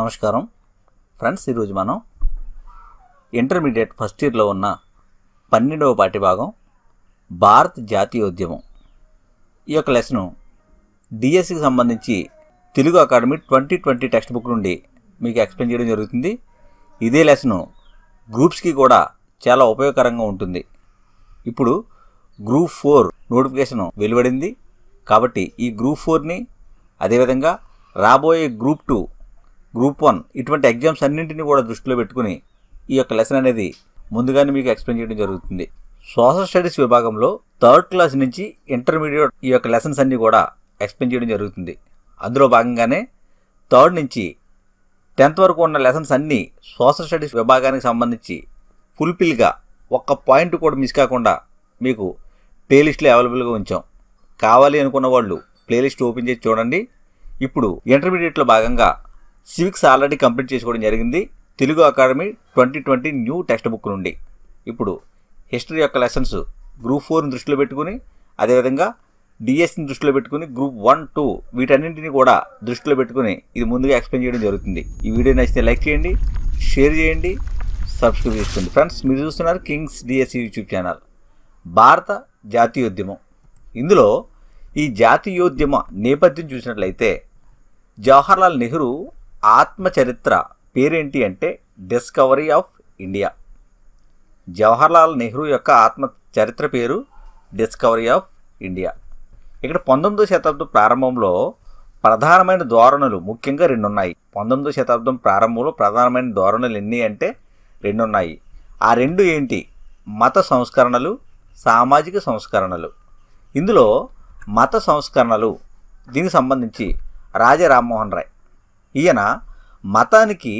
నమస్కారం ఫ్రెండ్స్ ఈరోజు మనం ఇంటర్మీడియట్ ఫస్ట్ ఇయర్లో ఉన్న పన్నెండవ పాఠ్యభాగం భారత్ జాతీయోద్యమం ఈ యొక్క లెసను డిఎస్సికి సంబంధించి Telugu academy twenty twenty text book నుండి మీకు ఎక్స్ప్లెయిన్ చేయడం జరుగుతుంది ఇదే లెసను గ్రూప్స్కి కూడా చాలా ఉపయోగకరంగా ఉంటుంది ఇప్పుడు గ్రూప్ ఫోర్ నోటిఫికేషన్ వెలువడింది కాబట్టి ఈ గ్రూప్ ఫోర్ని అదేవిధంగా రాబోయే గ్రూప్ టూ గ్రూప్ వన్ ఇటువంటి ఎగ్జామ్స్ అన్నింటినీ కూడా దృష్టిలో పెట్టుకుని ఈ యొక్క లెసన్ అనేది ముందుగానే మీకు ఎక్స్ప్లెయిన్ చేయడం జరుగుతుంది సోషల్ స్టడీస్ విభాగంలో థర్డ్ క్లాస్ నుంచి ఇంటర్మీడియట్ ఈ యొక్క లెసన్స్ అన్నీ కూడా ఎక్స్ప్లెయిన్ చేయడం జరుగుతుంది అందులో భాగంగానే థర్డ్ నుంచి టెన్త్ వరకు ఉన్న లెసన్స్ అన్నీ సోషల్ స్టడీస్ విభాగానికి సంబంధించి ఫుల్ఫిల్గా ఒక్క పాయింట్ కూడా మిస్ కాకుండా మీకు ప్లేలిస్ట్లో అవైలబుల్గా ఉంచాం కావాలి అనుకున్న వాళ్ళు ప్లేలిస్ట్ ఓపెన్ చేసి చూడండి ఇప్పుడు ఇంటర్మీడియట్లో భాగంగా సివిక్స్ ఆల్రెడీ కంప్లీట్ చేసుకోవడం జరిగింది Telugu academy twenty twenty new text book నుండి ఇప్పుడు హిస్టరీ యొక్క లెసన్స్ గ్రూప్ ఫోర్ని దృష్టిలో పెట్టుకుని అదేవిధంగా డిఎస్ని దృష్టిలో పెట్టుకుని గ్రూప్ వన్ టూ వీటన్నింటినీ కూడా దృష్టిలో పెట్టుకుని ఇది ముందుగా ఎక్స్ప్లెయిన్ చేయడం జరుగుతుంది ఈ వీడియో నచ్చితే లైక్ చేయండి షేర్ చేయండి సబ్స్క్రైబ్ చేసుకోండి ఫ్రెండ్స్ మీరు చూస్తున్నారు కింగ్స్ డిఎస్సి యూట్యూబ్ ఛానల్ భారత జాతీయోద్యమం ఇందులో ఈ జాతీయోద్యమ నేపథ్యం చూసినట్లయితే జవహర్లాల్ నెహ్రూ ఆత్మచరిత్ర పేరేంటి అంటే discovery of India Jawaharlal Nehru యొక్క ఆత్మ చరిత్ర పేరు డిస్కవరీ ఆఫ్ ఇండియా ఇక్కడ పంతొమ్మిదో శతాబ్దం ప్రారంభంలో ప్రధానమైన ధోరణులు ముఖ్యంగా రెండు ఉన్నాయి పంతొమ్మిదో శతాబ్దం ప్రారంభంలో ప్రధానమైన ధోరణులు ఎన్ని అంటే రెండు ఉన్నాయి ఆ రెండు ఏంటి మత సంస్కరణలు సామాజిక సంస్కరణలు ఇందులో మత సంస్కరణలు దీనికి సంబంధించి రాజా రామ్మోహన్ రాయ్ ఈయన మతానికి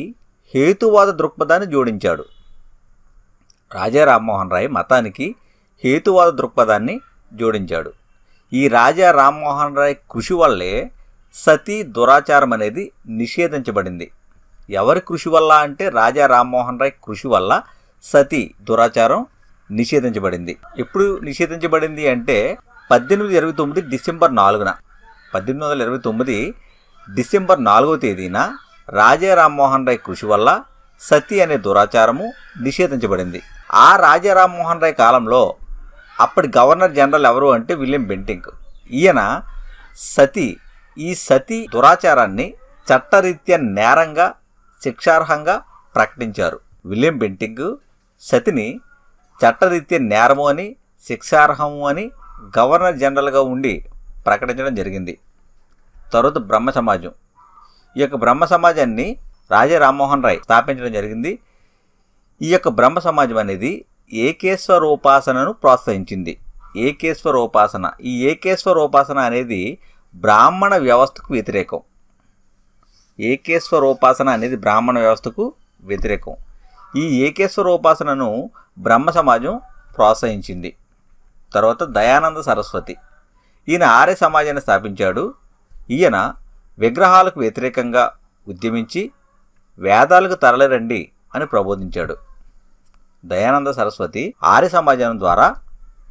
హేతువాద దృక్పథాన్ని జోడించాడు రాజా రామ్మోహన్ రాయ్ మతానికి హేతువాద దృక్పథాన్ని జోడించాడు ఈ రాజా రామ్మోహన్ రాయ్ కృషి వల్లే సతీ దురాచారం అనేది నిషేధించబడింది ఎవరి కృషి వల్ల అంటే రాజా రామ్మోహన్ రాయ్ కృషి వల్ల సతీ దురాచారం నిషేధించబడింది ఎప్పుడు నిషేధించబడింది అంటే పద్దెనిమిది ఇరవై తొమ్మిది డిసెంబర్ నాలుగున పద్దెనిమిది వందల ఇరవై తొమ్మిది డిసెంబర్ నాలుగవ తేదీన రాజే రామ్మోహన్ రాయ్ కృషి వల్ల సతి అనే దురాచారము నిషేధించబడింది ఆ రాజా రామ్మోహన్ రాయ్ కాలంలో అప్పటి గవర్నర్ జనరల్ ఎవరు అంటే విలియం బెంటింగ్ ఈయన సతి ఈ సతి దురాచారాన్ని చట్టరీత్యా నేరంగా శిక్షార్హంగా ప్రకటించారు విలియం బెంటింగ్ సతిని చట్టరీత్యా నేరము అని శిక్షార్హము అని గవర్నర్ జనరల్గా ఉండి ప్రకటించడం జరిగింది తర్వాత బ్రహ్మ సమాజం ఈ యొక్క బ్రహ్మ సమాజాన్ని రాజా రామ్మోహన్ రాయ్ స్థాపించడం జరిగింది ఈ యొక్క బ్రహ్మ సమాజం అనేది ఏకేశ్వర ఉపాసనను ప్రోత్సహించింది ఏకేశ్వర ఉపాసన ఈ ఏకేశ్వర ఉపాసన అనేది బ్రాహ్మణ వ్యవస్థకు వ్యతిరేకం ఏకేశ్వర ఉపాసన అనేది బ్రాహ్మణ వ్యవస్థకు వ్యతిరేకం ఈ ఏకేశ్వర ఉపాసనను బ్రహ్మ సమాజం ప్రోత్సహించింది తర్వాత దయానంద సరస్వతి ఈయన ఆర్య సమాజాన్ని స్థాపించాడు ఈయన విగ్రహాలకు వ్యతిరేకంగా ఉద్యమించి వేదాలకు తరలిరండి అని ప్రబోధించాడు దయానంద సరస్వతి ఆర్య సమాజం ద్వారా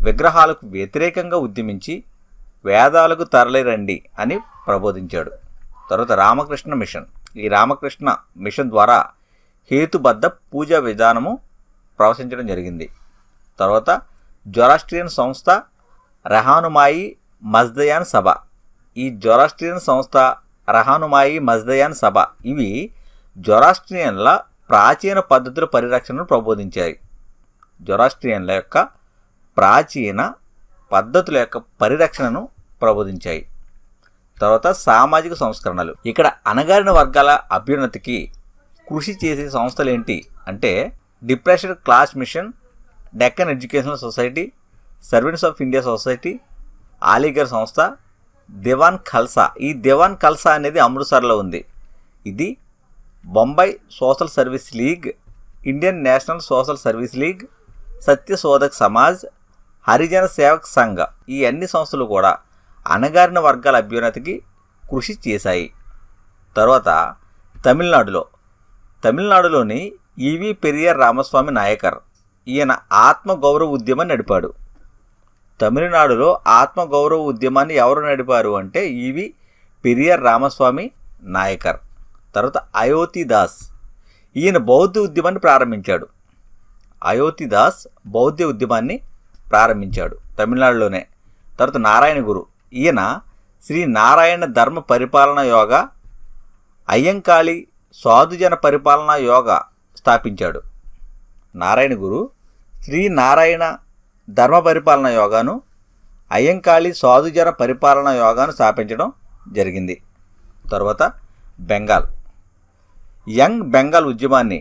విగ్రహాలకు వ్యతిరేకంగా ఉద్యమించి వేదాలకు తరలిరండి అని ప్రబోధించాడు తర్వాత రామకృష్ణ మిషన్ ఈ రామకృష్ణ మిషన్ ద్వారా హేతుబద్ధ పూజా విధానము ప్రవశించడం జరిగింది తర్వాత జొరాస్ట్రియన్ సంస్థ రెహానుమాయి మజ్దయాన్ సభ ఈ జొరాస్ట్రియన్ సంస్థ రహానుమాయి మజ్దయాన్ సభ ఇవి జొరాస్ట్రియన్ల ప్రాచీన పద్ధతుల పరిరక్షణను ప్రబోధించాయి జొరాస్ట్రియన్ల యొక్క ప్రాచీన పద్ధతుల యొక్క పరిరక్షణను ప్రబోధించాయి తర్వాత సామాజిక సంస్కరణలు ఇక్కడ అణగారిన వర్గాల అభ్యున్నతికి కృషి చేసే సంస్థలు ఏంటి అంటే depression class mission Deccan educational society servants of India society Aligarh సంస్థ దివాన్ ఖల్సా ఈ దివాన్ ఖల్సా అనేది అమృత్సర్లో ఉంది ఇది Bombay social service league Indian national social service league Satya Shodhak Samaj Harijan Sevak Sangh ఈ అన్ని సంస్థలు కూడా అణగారిన వర్గాల అభ్యున్నతికి కృషి చేశాయి తర్వాత తమిళనాడులో తమిళనాడులోని ఈవి పెరియర్ రామస్వామి నాయకర్ ఈయన ఆత్మగౌరవ ఉద్యమం నడిపాడు తమిళనాడులో ఆత్మగౌరవ ఉద్యమాన్ని ఎవరు నడిపారు అంటే ఇవి పెరియార్ రామస్వామి నాయకర్ తర్వాత అయోతి దాస్ ఈయన బౌద్ధ ఉద్యమాన్ని ప్రారంభించాడు అయోతి దాస్ బౌద్ధ ఉద్యమాన్ని ప్రారంభించాడు తమిళనాడులోనే తర్వాత నారాయణ గురు ఈయన శ్రీ నారాయణ ధర్మ పరిపాలన యోగ అయ్యంకాళి సాధుజన పరిపాలన యోగ స్థాపించాడు నారాయణ గురు శ్రీ నారాయణ ధర్మ పరిపాలన యోగాను అయ్యంకాళి సాధుజన పరిపాలన యోగాను స్థాపించడం జరిగింది తర్వాత బెంగాల్ యంగ్ బెంగాల్ ఉద్యమాన్ని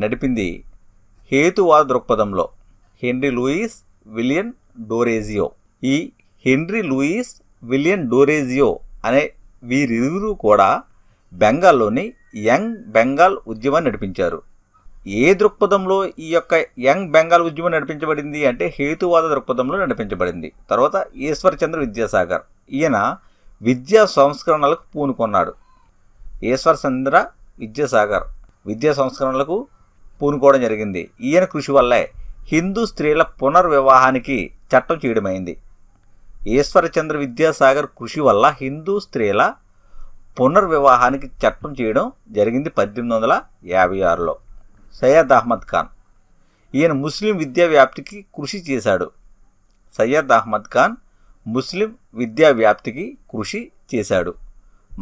నడిపింది హేతువాద దృక్పథంలో హెన్రీ లూయిస్ విలియన్ డోరేజియో ఈ హెన్రీ లూయిస్ విలియన్ డోరేజియో అనే వీరిరువురు కూడా బెంగాల్లోని యంగ్ బెంగాల్ ఉద్యమాన్ని నడిపించారు ఏ దృక్పథంలో ఈ యొక్క యంగ్ బెంగాల్ ఉద్యమం నడిపించబడింది అంటే హేతువాద దృక్పథంలో నడిపించబడింది తర్వాత ఈశ్వర్చంద్ర విద్యాసాగర్ ఈయన విద్యా సంస్కరణలకు పూనుకొన్నాడు చంద్ర విద్యాసాగర్ విద్యా సంస్కరణలకు పూనుకోవడం జరిగింది ఈయన కృషి వల్లే హిందూ స్త్రీల పునర్వివాహానికి చట్టం చేయడమైంది ఈశ్వర్చంద్ర విద్యాసాగర్ కృషి వల్ల హిందూ స్త్రీల పునర్వివాహానికి చట్టం చేయడం జరిగింది పద్దెనిమిది వందల యాభై ఆరులో సయ్యద్ అహ్మద్ ఖాన్ ఈయన ముస్లిం విద్యా వ్యాప్తికి కృషి చేశాడు సయ్యద్ అహ్మద్ ఖాన్ ముస్లిం విద్యా వ్యాప్తికి కృషి చేశాడు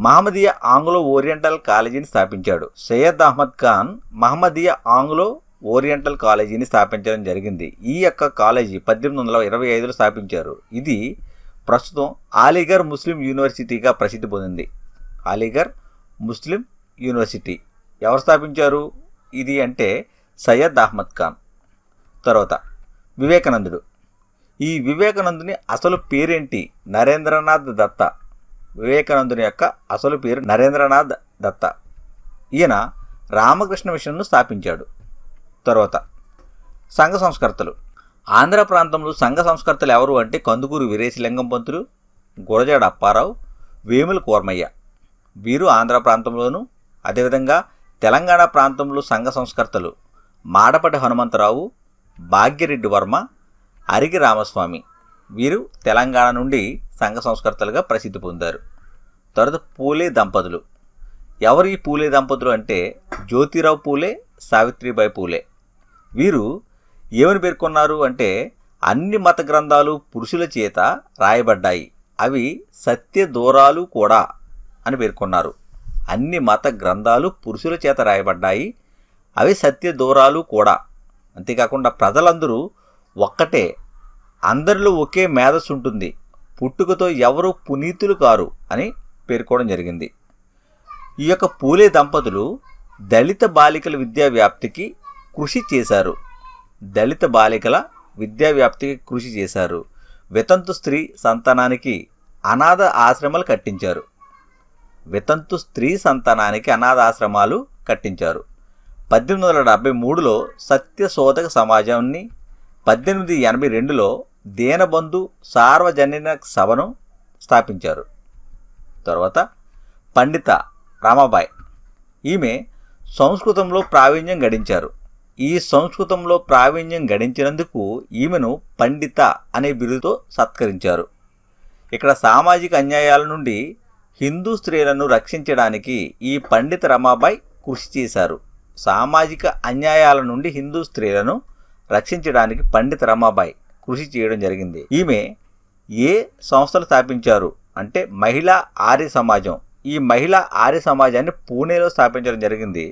మహమ్మదీయ ఆంగ్లో ఓరియంటల్ కాలేజీని స్థాపించాడు సయ్యద్ అహ్మద్ ఖాన్ మహమ్మదీయ ఆంగ్లో ఓరియంటల్ కాలేజీని స్థాపించడం జరిగింది ఈ యొక్క కాలేజీ పద్దెనిమిది వందల ఇరవై ఐదులో స్థాపించారు ఇది ప్రస్తుతం అలీఘర్ ముస్లిం యూనివర్సిటీగా ప్రసిద్ధి పొందింది అలీఘర్ ముస్లిం యూనివర్సిటీ ఎవరు స్థాపించారు ఇది అంటే సయ్యద్ అహ్మద్ ఖాన్ తర్వాత వివేకానందుడు ఈ వివేకానందుని అసలు పేరేంటి నరేంద్రనాథ్ దత్త వివేకానందుని యొక్క అసలు పేరు నరేంద్రనాథ్ దత్త ఈయన రామకృష్ణ మిషన్ను స్థాపించాడు తర్వాత సంఘ సంస్కర్తలు ఆంధ్ర ప్రాంతంలో సంఘ సంస్కర్తలు ఎవరు అంటే కందుకూరు వీరేశలింగం పంతులు గురజాడ అప్పారావు వేముల కోర్మయ్య వీరు ఆంధ్ర ప్రాంతంలోను అదేవిధంగా తెలంగాణ ప్రాంతంలో సంఘ సంస్కర్తలు మాడపటి హనుమంతరావు భాగ్యరెడ్డి వర్మ అరిగి రామస్వామి వీరు తెలంగాణ నుండి సంఘ సంస్కర్తలుగా ప్రసిద్ధి పొందారు తర్వాత పూలే దంపతులు ఎవరు ఈ పూలే దంపతులు అంటే జ్యోతిరావు పూలే సావిత్రిబాయి పూలే వీరు ఏమని పేర్కొన్నారు అంటే అన్ని మత గ్రంథాలు పురుషుల చేత రాయబడ్డాయి అవి సత్య దూరాలు కూడా అని పేర్కొన్నారు అన్ని మత గ్రంథాలు పురుషుల చేత రాయబడ్డాయి అవి సత్య దూరాలు కూడా అంతేకాకుండా ప్రజలందరూ ఒక్కటే అందరిలో ఒకే మేధస్సు ఉంటుంది పుట్టుకతో ఎవరు పునీతులు కారు అని పేర్కోవడం జరిగింది ఈ యొక్క పూలే దంపతులు దళిత బాలికల విద్యా వ్యాప్తికి కృషి చేశారు దళిత బాలికల విద్యా వ్యాప్తికి కృషి చేశారు వితంతు స్త్రీ సంతానానికి అనాథ ఆశ్రమాలు కట్టించారు వితంతు స్త్రీ సంతానానికి అనాథాశ్రమాలు కట్టించారు పద్దెనిమిది వందల డెబ్బై మూడులో సత్యశోధక సమాజాన్ని పద్దెనిమిది ఎనభై రెండులో దీనబంధు సార్వజనిన సభను స్థాపించారు తర్వాత పండిత రామాబాయ్ ఈమె సంస్కృతంలో ప్రావీణ్యం గడించారు ఈ సంస్కృతంలో ప్రావీణ్యం గడించినందుకు ఈమెను పండిత అనే బిరుదుతో సత్కరించారు ఇక్కడ సామాజిక అన్యాయాల నుండి హిందూ స్త్రీలను రక్షించడానికి ఈ పండిత రమాబాయ్ కృషి చేశారు సామాజిక అన్యాయాల నుండి హిందూ స్త్రీలను రక్షించడానికి పండిత రమాబాయ్ కృషి చేయడం జరిగింది ఈమె ఏ సంస్థలు స్థాపించారు అంటే మహిళా ఆర్య సమాజం ఈ మహిళా ఆర్య సమాజాన్ని పూణేలో స్థాపించడం జరిగింది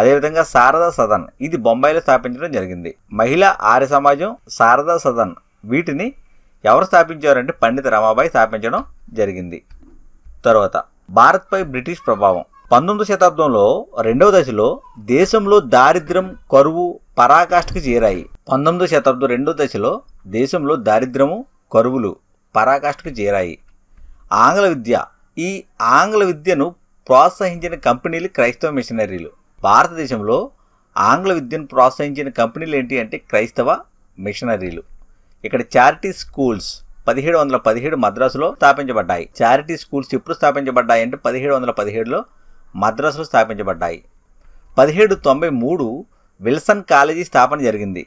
అదేవిధంగా శారదా సదన్ ఇది బొంబాయిలో స్థాపించడం జరిగింది మహిళా ఆర్య సమాజం శారదా సదన్ వీటిని ఎవరు స్థాపించారంటే పండిత రమాబాయి స్థాపించడం జరిగింది తర్వాత భారత్పై బ్రిటిష్ ప్రభావం పంతొమ్మిది శతాబ్దంలో రెండవ దశలో దేశంలో దారిద్ర్యం కరువు పరాకాష్ఠకు చేరాయి పంతొమ్మిదో శతాబ్దం రెండవ దశలో దేశంలో దారిద్ర్యము కరువులు పరాకాష్ఠకు చేరాయి ఆంగ్ల విద్య ఈ ఆంగ్ల విద్యను ప్రోత్సహించిన కంపెనీలు క్రైస్తవ మిషనరీలు భారతదేశంలో ఆంగ్ల విద్యను ప్రోత్సహించిన కంపెనీలు ఏంటి అంటే క్రైస్తవ మిషనరీలు ఇక్కడ చారిటీ స్కూల్స్ పదిహేడు వందల పదిహేడు మద్రాసులో స్థాపించబడ్డాయి చారిటీ స్కూల్స్ ఎప్పుడు స్థాపించబడ్డాయి అంటే పదిహేడు వందల పదిహేడులో మద్రాసులో స్థాపించబడ్డాయి పదిహేడు తొంభై మూడు విల్సన్ కాలేజీ స్థాపన జరిగింది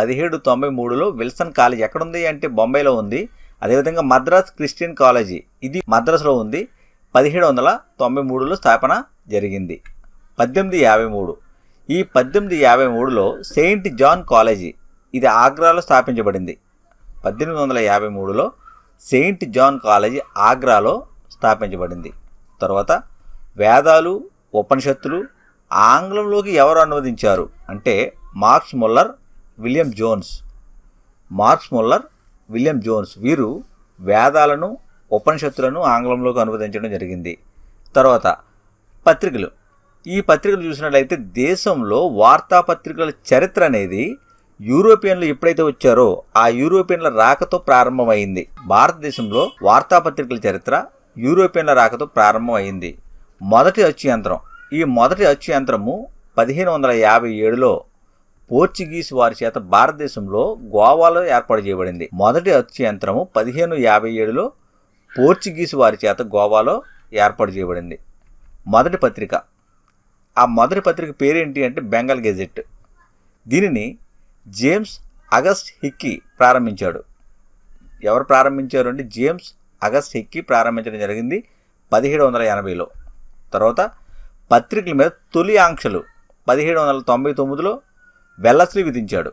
పదిహేడు తొంభై మూడులో విల్సన్ కాలేజీ ఎక్కడుంది అంటే బొంబాయిలో ఉంది అదేవిధంగా మద్రాస్ క్రిస్టియన్ కాలేజీ ఇది మద్రాసులో ఉంది పదిహేడు వందల తొంభై మూడులో స్థాపన జరిగింది పద్దెనిమిది యాభై మూడు ఈ పద్దెనిమిది యాభై మూడులో సెయింట్ జాన్ కాలేజీ ఇది ఆగ్రాలో స్థాపించబడింది పద్దెనిమిది వందల యాభై మూడులో సెయింట్ జాన్ కాలేజీ ఆగ్రాలో స్థాపించబడింది తర్వాత వేదాలు ఉపనిషత్తులు ఆంగ్లంలోకి ఎవరు అనువదించారు అంటే Max Muller William Jones Max Muller William Jones వీరు వేదాలను ఉపనిషత్తులను ఆంగ్లంలోకి అనువదించడం జరిగింది తర్వాత పత్రికలు ఈ పత్రికలు చూసినట్లయితే దేశంలో వార్తాపత్రికల చరిత్ర అనేది యూరోపియన్లు ఎప్పుడైతే వచ్చారో ఆ యూరోపియన్ల రాకతో ప్రారంభమైంది భారతదేశంలో వార్తాపత్రికల చరిత్ర యూరోపియన్ల రాకతో ప్రారంభమైంది మొదటి అచ్చు యంత్రం ఈ మొదటి అచ్చు యంత్రము పదిహేను వందల యాభై ఏడులో పోర్చుగీస్ వారి చేత భారతదేశంలో గోవాలో ఏర్పాటు చేయబడింది మొదటి అచ్చు యంత్రము పదిహేను యాభై ఏడులో పోర్చుగీస్ వారి చేత గోవాలో ఏర్పాటు చేయబడింది మొదటి పత్రిక ఆ మొదటి పత్రిక పేరేంటి అంటే బెంగాల్ గెజెట్ దీనిని జేమ్స్ అగస్ట్ హిక్కీ ప్రారంభించాడు ఎవరు ప్రారంభించారు అంటే జేమ్స్ అగస్ట్ హిక్కీ ప్రారంభించడం జరిగింది పదిహేడు వందల ఎనభైలో తర్వాత పత్రికల మీద తొలి ఆంక్షలు పదిహేడు వందల తొంభై తొమ్మిదిలో వెల్లస్లీ విధించాడు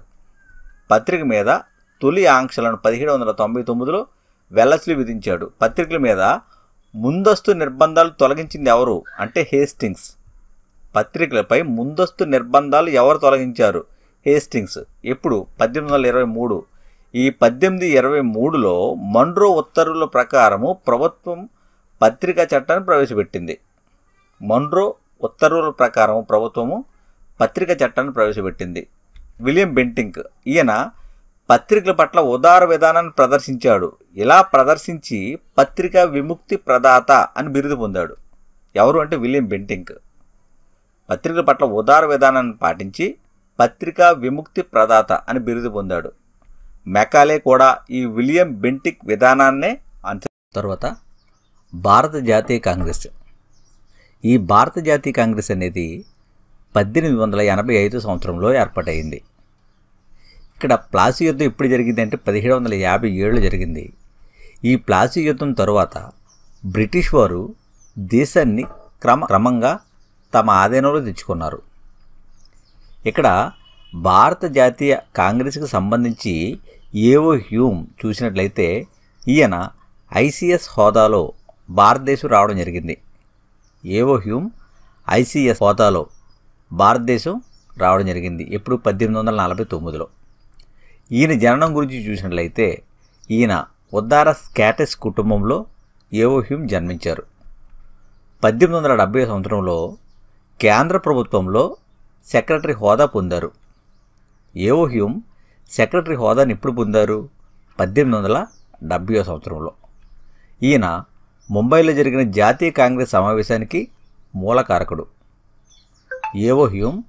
పత్రిక మీద తొలి ఆంక్షలను పదిహేడు వందల తొంభై తొమ్మిదిలో వెల్లస్లీ విధించాడు పత్రికల మీద ముందస్తు నిర్బంధాలు తొలగించింది ఎవరు అంటే హేస్టింగ్స్ పత్రికలపై ముందస్తు నిర్బంధాలు ఎవరు తొలగించారు హేస్టింగ్స్ ఎప్పుడు పద్దెనిమిది వందల ఇరవై మూడు ఈ పద్దెనిమిది ఇరవై మూడులో మండ్రో ఉత్తర్వుల ప్రకారము ప్రభుత్వం పత్రికా చట్టాన్ని ప్రవేశపెట్టింది మండ్రో ఉత్తర్వుల ప్రకారం ప్రభుత్వము పత్రికా చట్టాన్ని ప్రవేశపెట్టింది విలియం బెంటింగ్ ఈయన పత్రికల పట్ల ఉదార విధానాన్ని ప్రదర్శించాడు ఇలా ప్రదర్శించి పత్రికా విముక్తి ప్రదాత అని బిరుదు పొందాడు ఎవరు అంటే విలియం బెంటింగ్ పత్రికల పట్ల ఉదార విధానాన్ని పాటించి పత్రికా విముక్తి ప్రదాత అని బిరుదు పొందాడు మెకాలే కూడా ఈ విలియం బెంటిక్ విధానాన్నే అంత తర్వాత భారత జాతీయ కాంగ్రెస్ ఈ భారత జాతీయ కాంగ్రెస్ అనేది పద్దెనిమిది వందల ఎనభై ఐదు సంవత్సరంలో ఏర్పాటైంది ఇక్కడ ప్లాసీ యుద్ధం ఎప్పుడు జరిగింది అంటే పదిహేడు వందల యాభై ఏడులో జరిగింది ఈ ప్లాసీ యుద్ధం తరువాత బ్రిటిష్ వారు దేశాన్ని క్రమ క్రమంగా తమ ఆధీనంలో తెచ్చుకున్నారు ఇక్కడ భారత జాతీయ కాంగ్రెస్కు సంబంధించి ఏవో హ్యూమ్ చూసినట్లయితే ఈయన ఐసీఎస్ హోదాలో భారతదేశం రావడం జరిగింది ఏవో హ్యూమ్ ఐసీఎస్ హోదాలో భారతదేశం రావడం జరిగింది ఎప్పుడు పద్దెనిమిది వందల నలభై తొమ్మిదిలో ఈయన జననం గురించి చూసినట్లయితే ఈయన ఉద్దార స్కాటస్ కుటుంబంలో ఏవో హ్యూమ్ జన్మించారు పద్దెనిమిది వందల డెబ్భై సంవత్సరంలో కేంద్ర ప్రభుత్వంలో సెక్రటరీ హోదా పొందారు ఏవోహ్యూమ్ సెక్రటరీ హోదాని ఎప్పుడు పొందారు పద్దెనిమిది వందల డెబ్భై సంవత్సరంలో ఈయన ముంబైలో జరిగిన జాతీయ కాంగ్రెస్ సమావేశానికి మూలకారకుడు ఏవో హ్యూమ్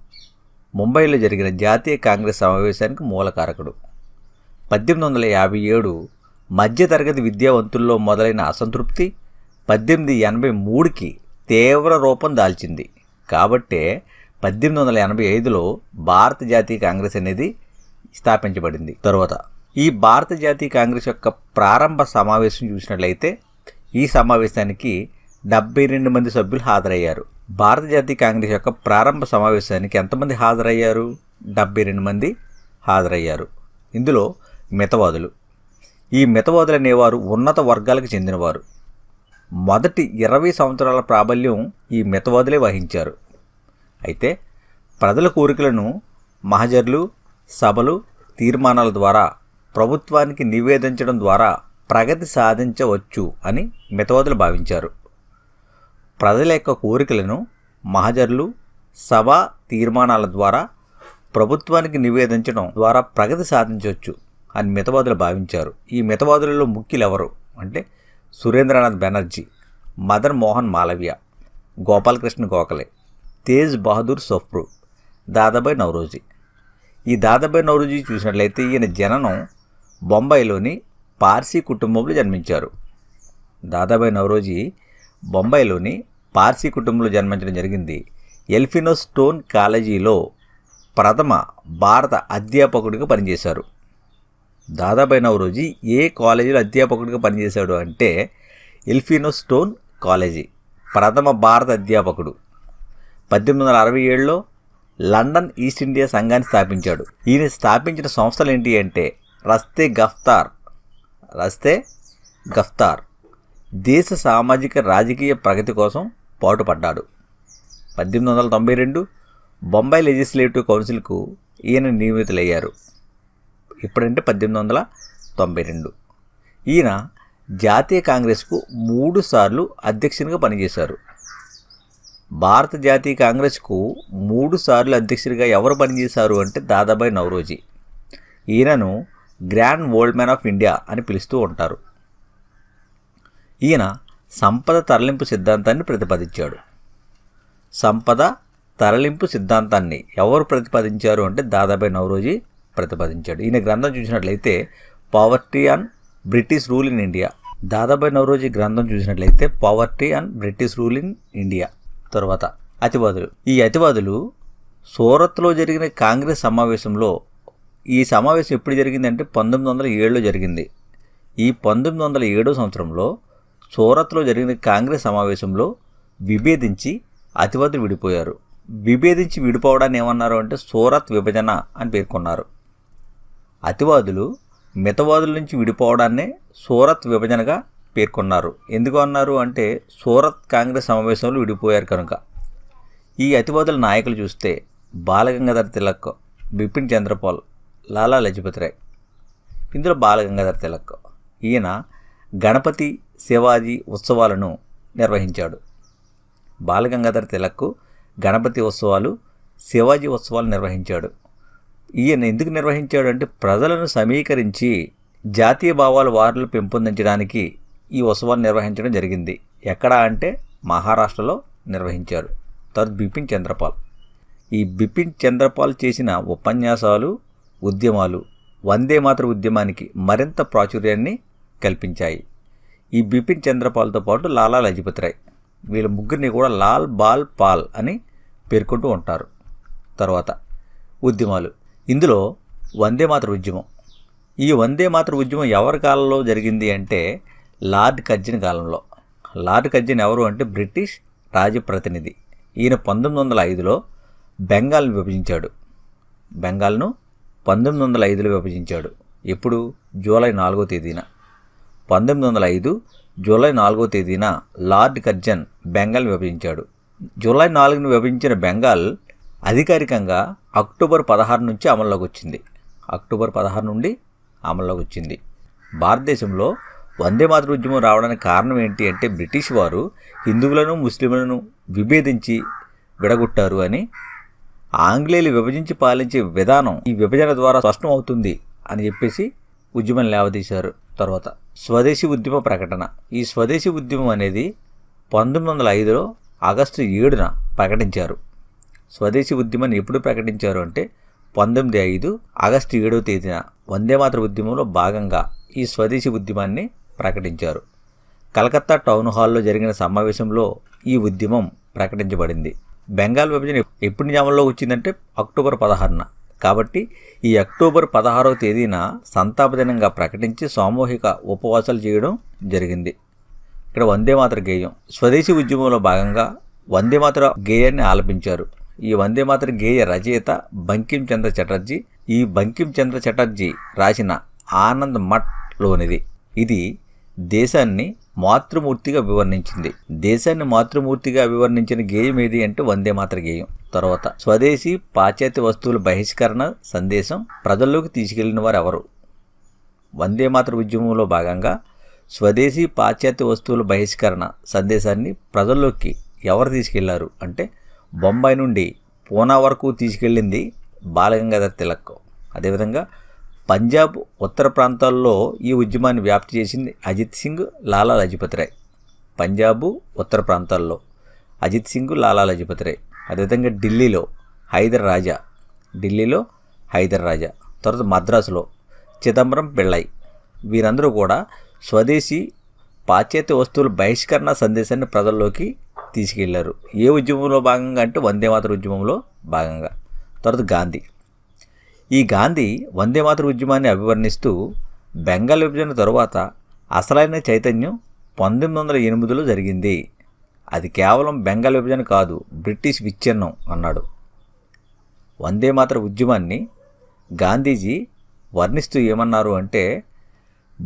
ముంబైలో జరిగిన జాతీయ కాంగ్రెస్ సమావేశానికి మూలకారకుడు పద్దెనిమిది వందల యాభై ఏడు మధ్యతరగతి విద్యావంతుల్లో మొదలైన అసంతృప్తి పద్దెనిమిది ఎనభై మూడుకి తీవ్ర రూపం దాల్చింది కాబట్టే పద్దెనిమిది వందల ఎనభై ఐదులో భారత జాతీయ కాంగ్రెస్ అనేది స్థాపించబడింది తరువాత ఈ భారత జాతీయ కాంగ్రెస్ యొక్క ప్రారంభ సమావేశం చూసినట్లయితే ఈ సమావేశానికి డెబ్బై రెండు మంది సభ్యులు హాజరయ్యారు భారత జాతీయ కాంగ్రెస్ యొక్క ప్రారంభ సమావేశానికి ఎంతమంది హాజరయ్యారు డెబ్బై రెండు మంది హాజరయ్యారు ఇందులో మితవాదులు ఈ మితవాదులు అనేవారు ఉన్నత వర్గాలకు చెందినవారు మొదటి ఇరవై సంవత్సరాల ప్రాబల్యం ఈ మితవాదులే వహించారు అయితే ప్రజల కోరికలను మహజర్లు సభలు తీర్మానాల ద్వారా ప్రభుత్వానికి నివేదించడం ద్వారా ప్రగతి సాధించవచ్చు అని మితవాదులు భావించారు ప్రజల యొక్క కోరికలను మహజర్లు సభ తీర్మానాల ద్వారా ప్రభుత్వానికి నివేదించడం ద్వారా ప్రగతి సాధించవచ్చు అని మితవాదులు భావించారు ఈ మితవాదులలో ముఖ్యులు ఎవరు అంటే సురేంద్రనాథ్ బెనర్జీ మదన్ మోహన్ మాలవ్య గోపాలకృష్ణ గోఖలే తేజ్ బహదూర్ సొఫ్రు దాదాబాయ్ నవరోజీ ఈ దాదాబాయ్ నవరోజీ చూసినట్లయితే ఈయన జననం బొంబాయిలోని పార్సీ కుటుంబంలో జన్మించారు దాదాబాయ్ నవరోజీ బొంబాయిలోని పార్సీ కుటుంబంలో జన్మించడం జరిగింది ఎల్ఫినో స్టోన్ కాలేజీలో ప్రథమ భారత అధ్యాపకుడిగా పనిచేశారు దాదాబాయ్ నవరోజీ ఏ కాలేజీలో అధ్యాపకుడిగా పనిచేశాడు అంటే ఎల్ఫినో స్టోన్ కాలేజీ ప్రథమ భారత అధ్యాపకుడు పద్దెనిమిది వందల అరవై ఏడులో లండన్ ఈస్ట్ ఇండియా సంఘాన్ని స్థాపించాడు ఈయన స్థాపించిన సంస్థలు ఏంటి అంటే రస్తే గఫ్తార్ రస్తే గఫ్తార్ దేశ సామాజిక రాజకీయ ప్రగతి కోసం పాటుపడ్డాడు పద్దెనిమిది వందల తొంభై రెండు బొంబాయి లెజిస్లేటివ్ కౌన్సిల్కు ఈయన నియమితులయ్యారు ఇప్పుడంటే పద్దెనిమిది వందల తొంభై రెండు ఈయన జాతీయ కాంగ్రెస్కు మూడు సార్లు అధ్యక్షునిగా పనిచేశారు భారత జాతీయ కాంగ్రెస్కు మూడు సార్లు అధ్యక్షుడిగా ఎవరు పనిచేశారు అంటే దాదాబాయి నవరోజీ ఈయనను grand old man of India అని పిలుస్తూ ఉంటారు ఈయన సంపద తరలింపు సిద్ధాంతాన్ని ప్రతిపాదించాడు సంపద తరలింపు సిద్ధాంతాన్ని ఎవరు ప్రతిపాదించారు అంటే దాదాబాయి నవరోజీ ప్రతిపాదించాడు ఈయన గ్రంథం చూసినట్లయితే poverty and British rule in India Dadabhai Naoroji గ్రంథం చూసినట్లయితే poverty and British rule in India తర్వాత అతివాదులు ఈ అతివాదులు సూరత్లో జరిగిన కాంగ్రెస్ సమావేశంలో ఈ సమావేశం ఎప్పుడు జరిగిందంటే పంతొమ్మిది వందల ఏడులో జరిగింది ఈ పంతొమ్మిది వందల ఏడో సంవత్సరంలో సూరత్లో జరిగిన కాంగ్రెస్ సమావేశంలో విభేదించి అతివాదులు విడిపోయారు విభేదించి విడిపోవడాన్ని ఏమన్నారు అంటే సూరత్ విభజన అని పేర్కొన్నారు అతివాదులు మితవాదుల నుంచి విడిపోవడాన్నే సూరత్ విభజనగా పేర్కొన్నారు ఎందుకు అన్నారు అంటే సూరత్ కాంగ్రెస్ సమావేశంలో విడిపోయారు కనుక ఈ అతివాదుల నాయకులు చూస్తే బాలగంగాధర తిలక్ బిపిన్ చంద్రపాల్ లాలా లజపతిరాయ్ ఇందులో బాలగంగాధర్ తిలక్ ఈయన గణపతి శివాజీ ఉత్సవాలను నిర్వహించాడు బాలగంగాధర్ తిలక్ గణపతి ఉత్సవాలు శివాజీ ఉత్సవాలు నిర్వహించాడు ఈయన ఎందుకు నిర్వహించాడంటే ప్రజలను సమీకరించి జాతీయ భావాల వారిలో పెంపొందించడానికి ఈ ఉత్సవాన్ని నిర్వహించడం జరిగింది ఎక్కడ అంటే మహారాష్ట్రలో నిర్వహించారు తర్ బిపిన్ చంద్రపాల్ ఈ బిపిన్ చంద్రపాల్ చేసిన ఉపన్యాసాలు ఉద్యమాలు వందే మాతృ ఉద్యమానికి మరింత ప్రాచుర్యాన్ని కల్పించాయి ఈ బిపిన్ చంద్రపాల్తో పాటు లాలా లజపతి రాయ్ వీళ్ళ ముగ్గురిని కూడా లాల్ బాల్ పాల్ అని పేర్కొంటూ ఉంటారు తర్వాత ఉద్యమాలు ఇందులో వందే మాతృ ఉద్యమం ఈ వందే మాతృ ఉద్యమం ఎవరి కాలంలో జరిగింది అంటే లార్డ్ కజ్జిన్ కాలంలో లార్డ్ కజ్జిన్ ఎవరు అంటే బ్రిటిష్ రాజప్రతినిధి ఈయన పంతొమ్మిది వందల ఐదులో బెంగాల్ను విభజించాడు బెంగాల్ను పంతొమ్మిది వందల ఐదులో విభజించాడు ఎప్పుడు జూలై నాలుగో తేదీన పంతొమ్మిది వందల ఐదు జూలై నాలుగో తేదీన లార్డ్ కర్జన్ బెంగాల్ విభజించాడు జూలై నాలుగును విభజించిన బెంగాల్ అధికారికంగా అక్టోబర్ పదహారు నుంచి అమల్లోకి వచ్చింది అక్టోబర్ పదహారు నుండి అమల్లోకి వచ్చింది భారతదేశంలో వందే మాతృ ఉద్యమం రావడానికి కారణం ఏంటి అంటే బ్రిటిష్ వారు హిందువులను ముస్లింలను విభేదించి విడగొట్టారు అని ఆంగ్లేయులు విభజించి పాలించే విధానం ఈ విభజన ద్వారా స్పష్టం అవుతుంది అని చెప్పేసి ఉద్యమం లేవదీశారు తర్వాత స్వదేశీ ఉద్యమ ప్రకటన ఈ స్వదేశీ ఉద్యమం అనేది పంతొమ్మిది వందల ఐదులో ఆగస్టు ఏడున ప్రకటించారు స్వదేశీ ఉద్యమాన్ని ఎప్పుడు ప్రకటించారు అంటే పంతొమ్మిది ఐదు ఆగస్టు ఏడవ తేదీన వందేమాతర ఉద్యమంలో భాగంగా ఈ స్వదేశీ ఉద్యమాన్ని ప్రకటించారు కలకత్తా టౌన్ హాల్లో జరిగిన సమావేశంలో ఈ ఉద్యమం ప్రకటించబడింది బెంగాల్ విభజన ఎప్పుడు అమల్లో వచ్చిందంటే అక్టోబర్ పదహారున కాబట్టి ఈ అక్టోబర్ పదహారవ తేదీన సంతాప దినంగా ప్రకటించి సామూహిక ఉపవాసాలు చేయడం జరిగింది ఇక్కడ వందేమాత్ర గేయం స్వదేశీ ఉద్యమంలో భాగంగా వందేమాత్ర గేయాన్ని ఆలపించారు ఈ వందేమాతర గేయ రచయిత బంకిం చంద్ర చటర్జీ ఈ బంకిం చంద్ర చటర్జీ రాసిన ఆనంద్ మఠ్ లోనిది ఇది దేశాన్ని మాతృమూర్తిగా వివర్ణించింది దేశాన్ని మాతృమూర్తిగా వివర్ణించిన గేయం ఏది అంటే వందే మాత్ర గేయం తర్వాత స్వదేశీ పాశ్చాత్య వస్తువుల బహిష్కరణ సందేశం ప్రజల్లోకి తీసుకెళ్లిన వారు ఎవరు వందే మాతర ఉద్యమంలో భాగంగా స్వదేశీ పాశ్చాత్య వస్తువుల బహిష్కరణ సందేశాన్ని ప్రజల్లోకి ఎవరు తీసుకెళ్లారు అంటే బొంబాయి నుండి పూనా వరకు తీసుకెళ్ళింది బాలగంగాధర తిలక్ అదేవిధంగా పంజాబ్ ఉత్తర ప్రాంతాల్లో ఈ ఉద్యమాన్ని వ్యాప్తి చేసింది అజిత్ సింగ్ లాలా లజపతి రాయ్ పంజాబ్ ఉత్తర ప్రాంతాల్లో అజిత్ సింగ్ లాలా లజపతి రాయ్ అదేవిధంగా ఢిల్లీలో హైదర్ రాజా ఢిల్లీలో హైదర్ రాజా తర్వాత మద్రాసులో చిదంబరం పిళ్ళై వీరందరూ కూడా స్వదేశీ పాశ్చాత్య వస్తువుల బహిష్కరణ సందేశాన్ని ప్రజల్లోకి తీసుకెళ్లారు ఏ ఉద్యమంలో భాగంగా అంటే వందేమాతర ఉద్యమంలో భాగంగా తర్వాత గాంధీ ఈ గాంధీ వందేమాతృ ఉద్యమాన్ని అభివర్ణిస్తూ బెంగాల్ విభజన తరువాత అసలైన చైతన్యం పంతొమ్మిది వందల ఎనిమిదిలో జరిగింది అది కేవలం బెంగాల్ విభజన కాదు బ్రిటిష్ విచ్ఛిన్నం అన్నాడు వందేమాతృ ఉద్యమాన్ని గాంధీజీ వర్ణిస్తూ ఏమన్నారు అంటే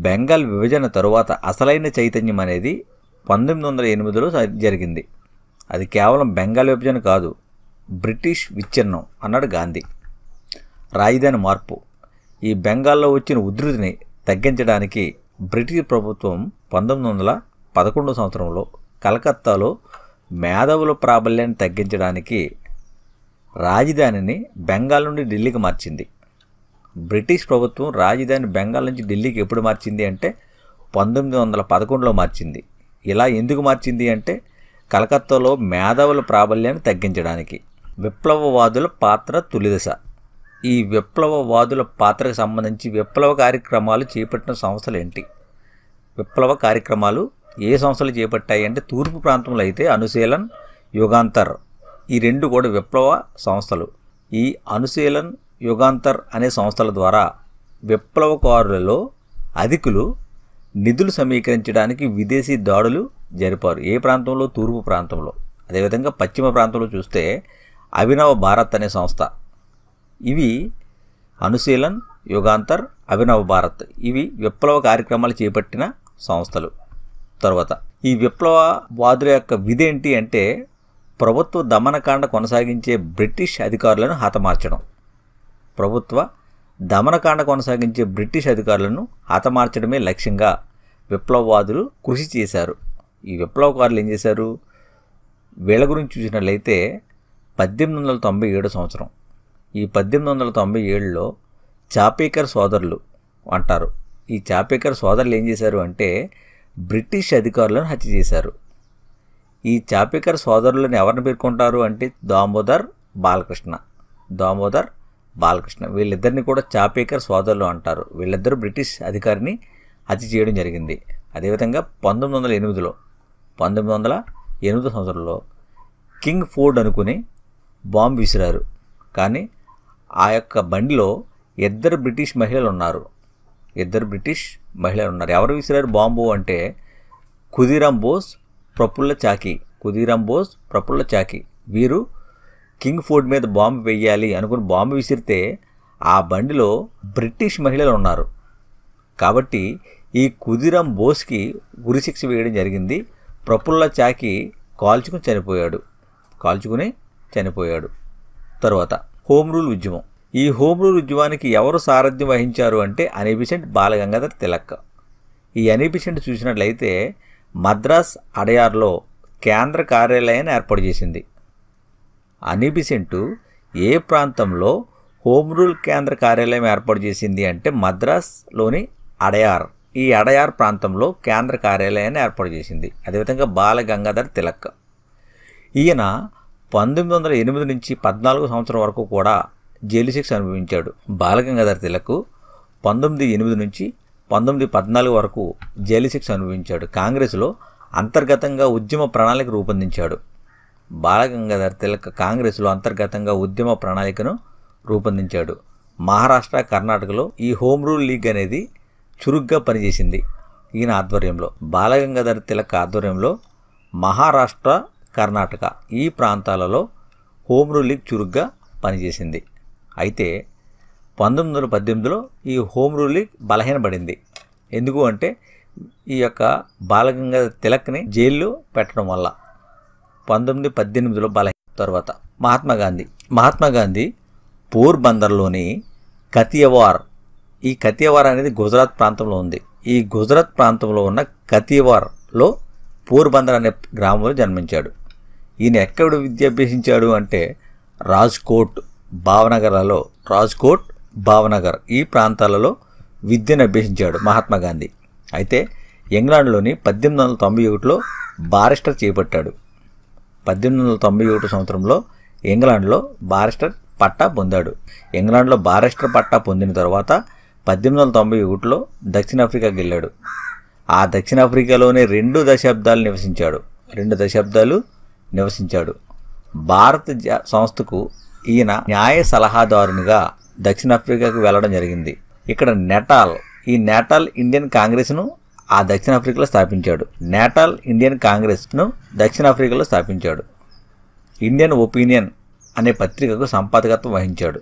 బెంగాల్ విభజన తరువాత అసలైన చైతన్యం అనేది పంతొమ్మిది వందల ఎనిమిదిలో జరిగింది అది కేవలం బెంగాల్ విభజన కాదు బ్రిటిష్ విచ్ఛిన్నం అన్నాడు గాంధీ రాయిదాని మార్పు ఈ బెంగాల్లో వచ్చిన ఉధృతిని తగ్గించడానికి బ్రిటిష్ ప్రభుత్వం పంతొమ్మిది వందల పదకొండు సంవత్సరంలో కలకత్తాలో మేధావుల ప్రాబల్యాన్ని తగ్గించడానికి రాజధానిని బెంగాల్ నుండి ఢిల్లీకి మార్చింది బ్రిటిష్ ప్రభుత్వం రాజధాని బెంగాల్ నుంచి ఢిల్లీకి ఎప్పుడు మార్చింది అంటే పంతొమ్మిది వందల పదకొండులో మార్చింది ఇలా ఎందుకు మార్చింది అంటే కలకత్తాలో మేధావుల ప్రాబల్యాన్ని తగ్గించడానికి విప్లవవాదుల పాత్ర తొలిదశ ఈ విప్లవవాదుల పాత్రకు సంబంధించి విప్లవ కార్యక్రమాలు చేపట్టిన సంస్థలు ఏంటి విప్లవ కార్యక్రమాలు ఏ సంస్థలు చేపట్టాయి అంటే తూర్పు ప్రాంతంలో అయితే అనుశీలన్ యుగాంతర్ ఈ రెండు కూడా విప్లవ సంస్థలు ఈ అనుశీలన్ యుగాంతర్ అనే సంస్థల ద్వారా విప్లవకారులలో అధికులు నిధులు సమీకరించడానికి విదేశీ దాడులు జరిపారు ఏ ప్రాంతంలో తూర్పు ప్రాంతంలో అదేవిధంగా పశ్చిమ ప్రాంతంలో చూస్తే అభినవ భారత్ అనే సంస్థ ఇవి అనుశీలన్ యుగాంతర్ అభినవ భారత్ ఇవి విప్లవ కార్యక్రమాలు చేపట్టిన సంస్థలు తర్వాత ఈ విప్లవ వాదుల యొక్క విధేంటి అంటే ప్రభుత్వ దమనకాండ కొనసాగించే బ్రిటిష్ అధికారులను హతమార్చడం ప్రభుత్వ దమనకాండ కొనసాగించే బ్రిటిష్ అధికారులను హతమార్చడమే లక్ష్యంగా విప్లవవాదులు కృషి చేశారు ఈ విప్లవకారులు ఏం చేశారు వీళ్ళ గురించి చూసినట్లయితే పద్దెనిమిది వందల తొంభై ఏడు సంవత్సరం ఈ పద్దెనిమిది వందల తొంభై ఏడులో చాపేకర్ సోదరులు అంటారు ఈ చాపేకర్ సోదరులు ఏం చేశారు అంటే బ్రిటిష్ అధికారులను హత్య చేశారు ఈ చాపేకర్ సోదరులను ఎవరిని పేర్కొంటారు అంటే దామోదర్ బాలకృష్ణ దామోదర్ బాలకృష్ణ వీళ్ళిద్దరిని కూడా చాపేకర్ సోదరులు అంటారు వీళ్ళిద్దరూ బ్రిటిష్ అధికారిని హత్య చేయడం జరిగింది అదేవిధంగా పంతొమ్మిది వందల ఎనిమిదిలో పంతొమ్మిది వందల ఎనిమిది సంవత్సరంలో కింగ్ ఫోర్డ్ అనుకుని బాంబు విసిరారు కానీ ఆ యొక్క బండిలో ఇద్దరు బ్రిటిష్ మహిళలు ఉన్నారు ఇద్దరు బ్రిటిష్ మహిళలు ఉన్నారు ఎవరు విసిరారు బాంబు అంటే కుదిరం బోస్ ప్రఫుల్ల చాకి కుదిరం బోస్ ప్రఫుల్ల చాకి వీరు కింగ్ ఫోర్డ్ మీద బాంబు వేయాలి అనుకుని బాంబు విసిరితే ఆ బండిలో బ్రిటిష్ మహిళలు ఉన్నారు కాబట్టి ఈ కుదిరం బోస్కి ఉరిశిక్ష వేయడం జరిగింది ప్రఫుల్ల చాకి కాల్చుకుని చనిపోయాడు కాల్చుకుని చనిపోయాడు తర్వాత హోమ్ రూల్ ఉద్యమం ఈ హోమ్ రూల్ ఉద్యమానికి ఎవరు సారథ్యం వహించారు అంటే అనిబిసెంట్ బాలగంగాధర్ తిలక్ ఈ అనిబిసెంట్ చూసినట్లయితే మద్రాస్ అడయార్లో కేంద్ర కార్యాలయాన్ని ఏర్పాటు చేసింది అనిపిసెంటు ఏ ప్రాంతంలో హోమ్ రూల్ కేంద్ర కార్యాలయం ఏర్పాటు చేసింది అంటే మద్రాస్లోని అడయార్ ఈ అడయార్ ప్రాంతంలో కేంద్ర కార్యాలయాన్ని ఏర్పాటు చేసింది అదేవిధంగా బాలగంగాధర్ తిలక్ ఈయన పంతొమ్మిది వందల ఎనిమిది నుంచి పద్నాలుగు సంవత్సరం వరకు కూడా జైలు శిక్ష అనుభవించాడు బాలగంగాధర్ తిలక్ పంతొమ్మిది ఎనిమిది నుంచి పంతొమ్మిది పద్నాలుగు వరకు జైలు శిక్ష అనుభవించాడు కాంగ్రెస్లో అంతర్గతంగా ఉద్యమ ప్రణాళిక రూపొందించాడు బాలగంగాధర్ తిలక్ కాంగ్రెస్లో అంతర్గతంగా ఉద్యమ ప్రణాళికను రూపొందించాడు మహారాష్ట్ర కర్ణాటకలో ఈ హోమ్ రూల్ లీగ్ అనేది చురుగ్గా పనిచేసింది ఈయన ఆధ్వర్యంలో బాలగంగాధర్ తిలక్ ఆధ్వర్యంలో మహారాష్ట్ర కర్ణాటక ఈ ప్రాంతాలలో హోమ్ రూల్ లీగ్ చురుగ్గా పనిచేసింది అయితే పంతొమ్మిది వందల పద్దెనిమిదిలో ఈ హోమ్ రూల్ లీగ్ బలహీనపడింది ఎందుకు అంటే ఈ యొక్క బాలగంగాధర తిలక్ని జైల్లో పెట్టడం వల్ల పంతొమ్మిది పద్దెనిమిదిలో బలహీన తర్వాత మహాత్మా గాంధీ మహాత్మా గాంధీ పోర్బందర్లోని కతియవార్ ఈ కతియవార్ అనేది గుజరాత్ ప్రాంతంలో ఉంది ఈ గుజరాత్ ప్రాంతంలో ఉన్న కతియవార్లో పోర్బందర్ అనే గ్రామంలో జన్మించాడు ఈయన ఎక్కడ విద్య అభ్యసించాడు అంటే రాజ్కోట్ భావనగర్లలో రాజ్కోట్ భావనగర్ ఈ ప్రాంతాలలో విద్యను అభ్యసించాడు మహాత్మా గాంధీ అయితే ఇంగ్లాండ్లోని పద్దెనిమిది వందల తొంభై ఒకటిలో బారిస్టర్ చేపట్టాడు పద్దెనిమిది వందల తొంభై ఒకటి సంవత్సరంలో ఇంగ్లాండ్లో బారిస్టర్ పట్టా పొందాడు ఇంగ్లాండ్లో బారిస్టర్ పట్టా పొందిన తర్వాత పద్దెనిమిది వందల తొంభై ఒకటిలో దక్షిణాఫ్రికాకి వెళ్ళాడు ఆ దక్షిణాఫ్రికాలోనే రెండు దశాబ్దాలు నివసించాడు రెండు దశాబ్దాలు నివసించాడు భారత సంస్థకు ఈయన న్యాయ సలహాదారునిగా దక్షిణాఫ్రికాకు వెళ్ళడం జరిగింది ఇక్కడ నెటాల్ ఈ నేటాల్ ఇండియన్ కాంగ్రెస్ను ఆ దక్షిణాఫ్రికాలో స్థాపించాడు నేటాల్ ఇండియన్ కాంగ్రెస్ను దక్షిణాఫ్రికాలో స్థాపించాడు ఇండియన్ ఒపీనియన్ అనే పత్రికకు సంపాదకత్వం వహించాడు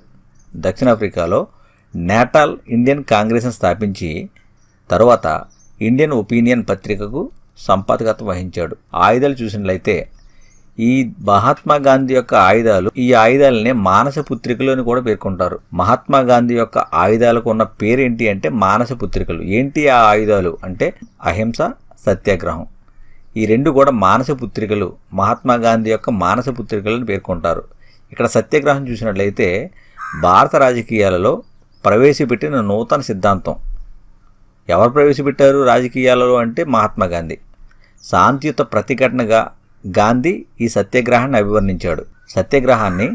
దక్షిణాఫ్రికాలో నేటాల్ ఇండియన్ కాంగ్రెస్ను స్థాపించి తర్వాత ఇండియన్ ఒపీనియన్ పత్రికకు సంపాదకత్వం వహించాడు ఆయుధాలు చూసినట్లయితే ఈ మహాత్మా గాంధీ యొక్క ఆయుధాలు ఈ ఆయుధాలనే మానస పుత్రికలోని కూడా పేర్కొంటారు మహాత్మా గాంధీ యొక్క ఆయుధాలకు ఉన్న పేరేంటి అంటే మానస పుత్రికలు ఏంటి ఆ ఆయుధాలు అంటే అహింస సత్యాగ్రహం ఈ రెండు కూడా మానస పుత్రికలు మహాత్మా గాంధీ యొక్క మానస పుత్రికలను పేర్కొంటారు ఇక్కడ సత్యాగ్రహం చూసినట్లయితే భారత రాజకీయాలలో ప్రవేశపెట్టిన నూతన సిద్ధాంతం ఎవరు ప్రవేశపెట్టారు రాజకీయాలలో అంటే మహాత్మా గాంధీ శాంతియుత ప్రతిఘటనగా గాంధీ ఈ సత్యాగ్రహాన్ని అభివర్ణించాడు సత్యాగ్రహాన్ని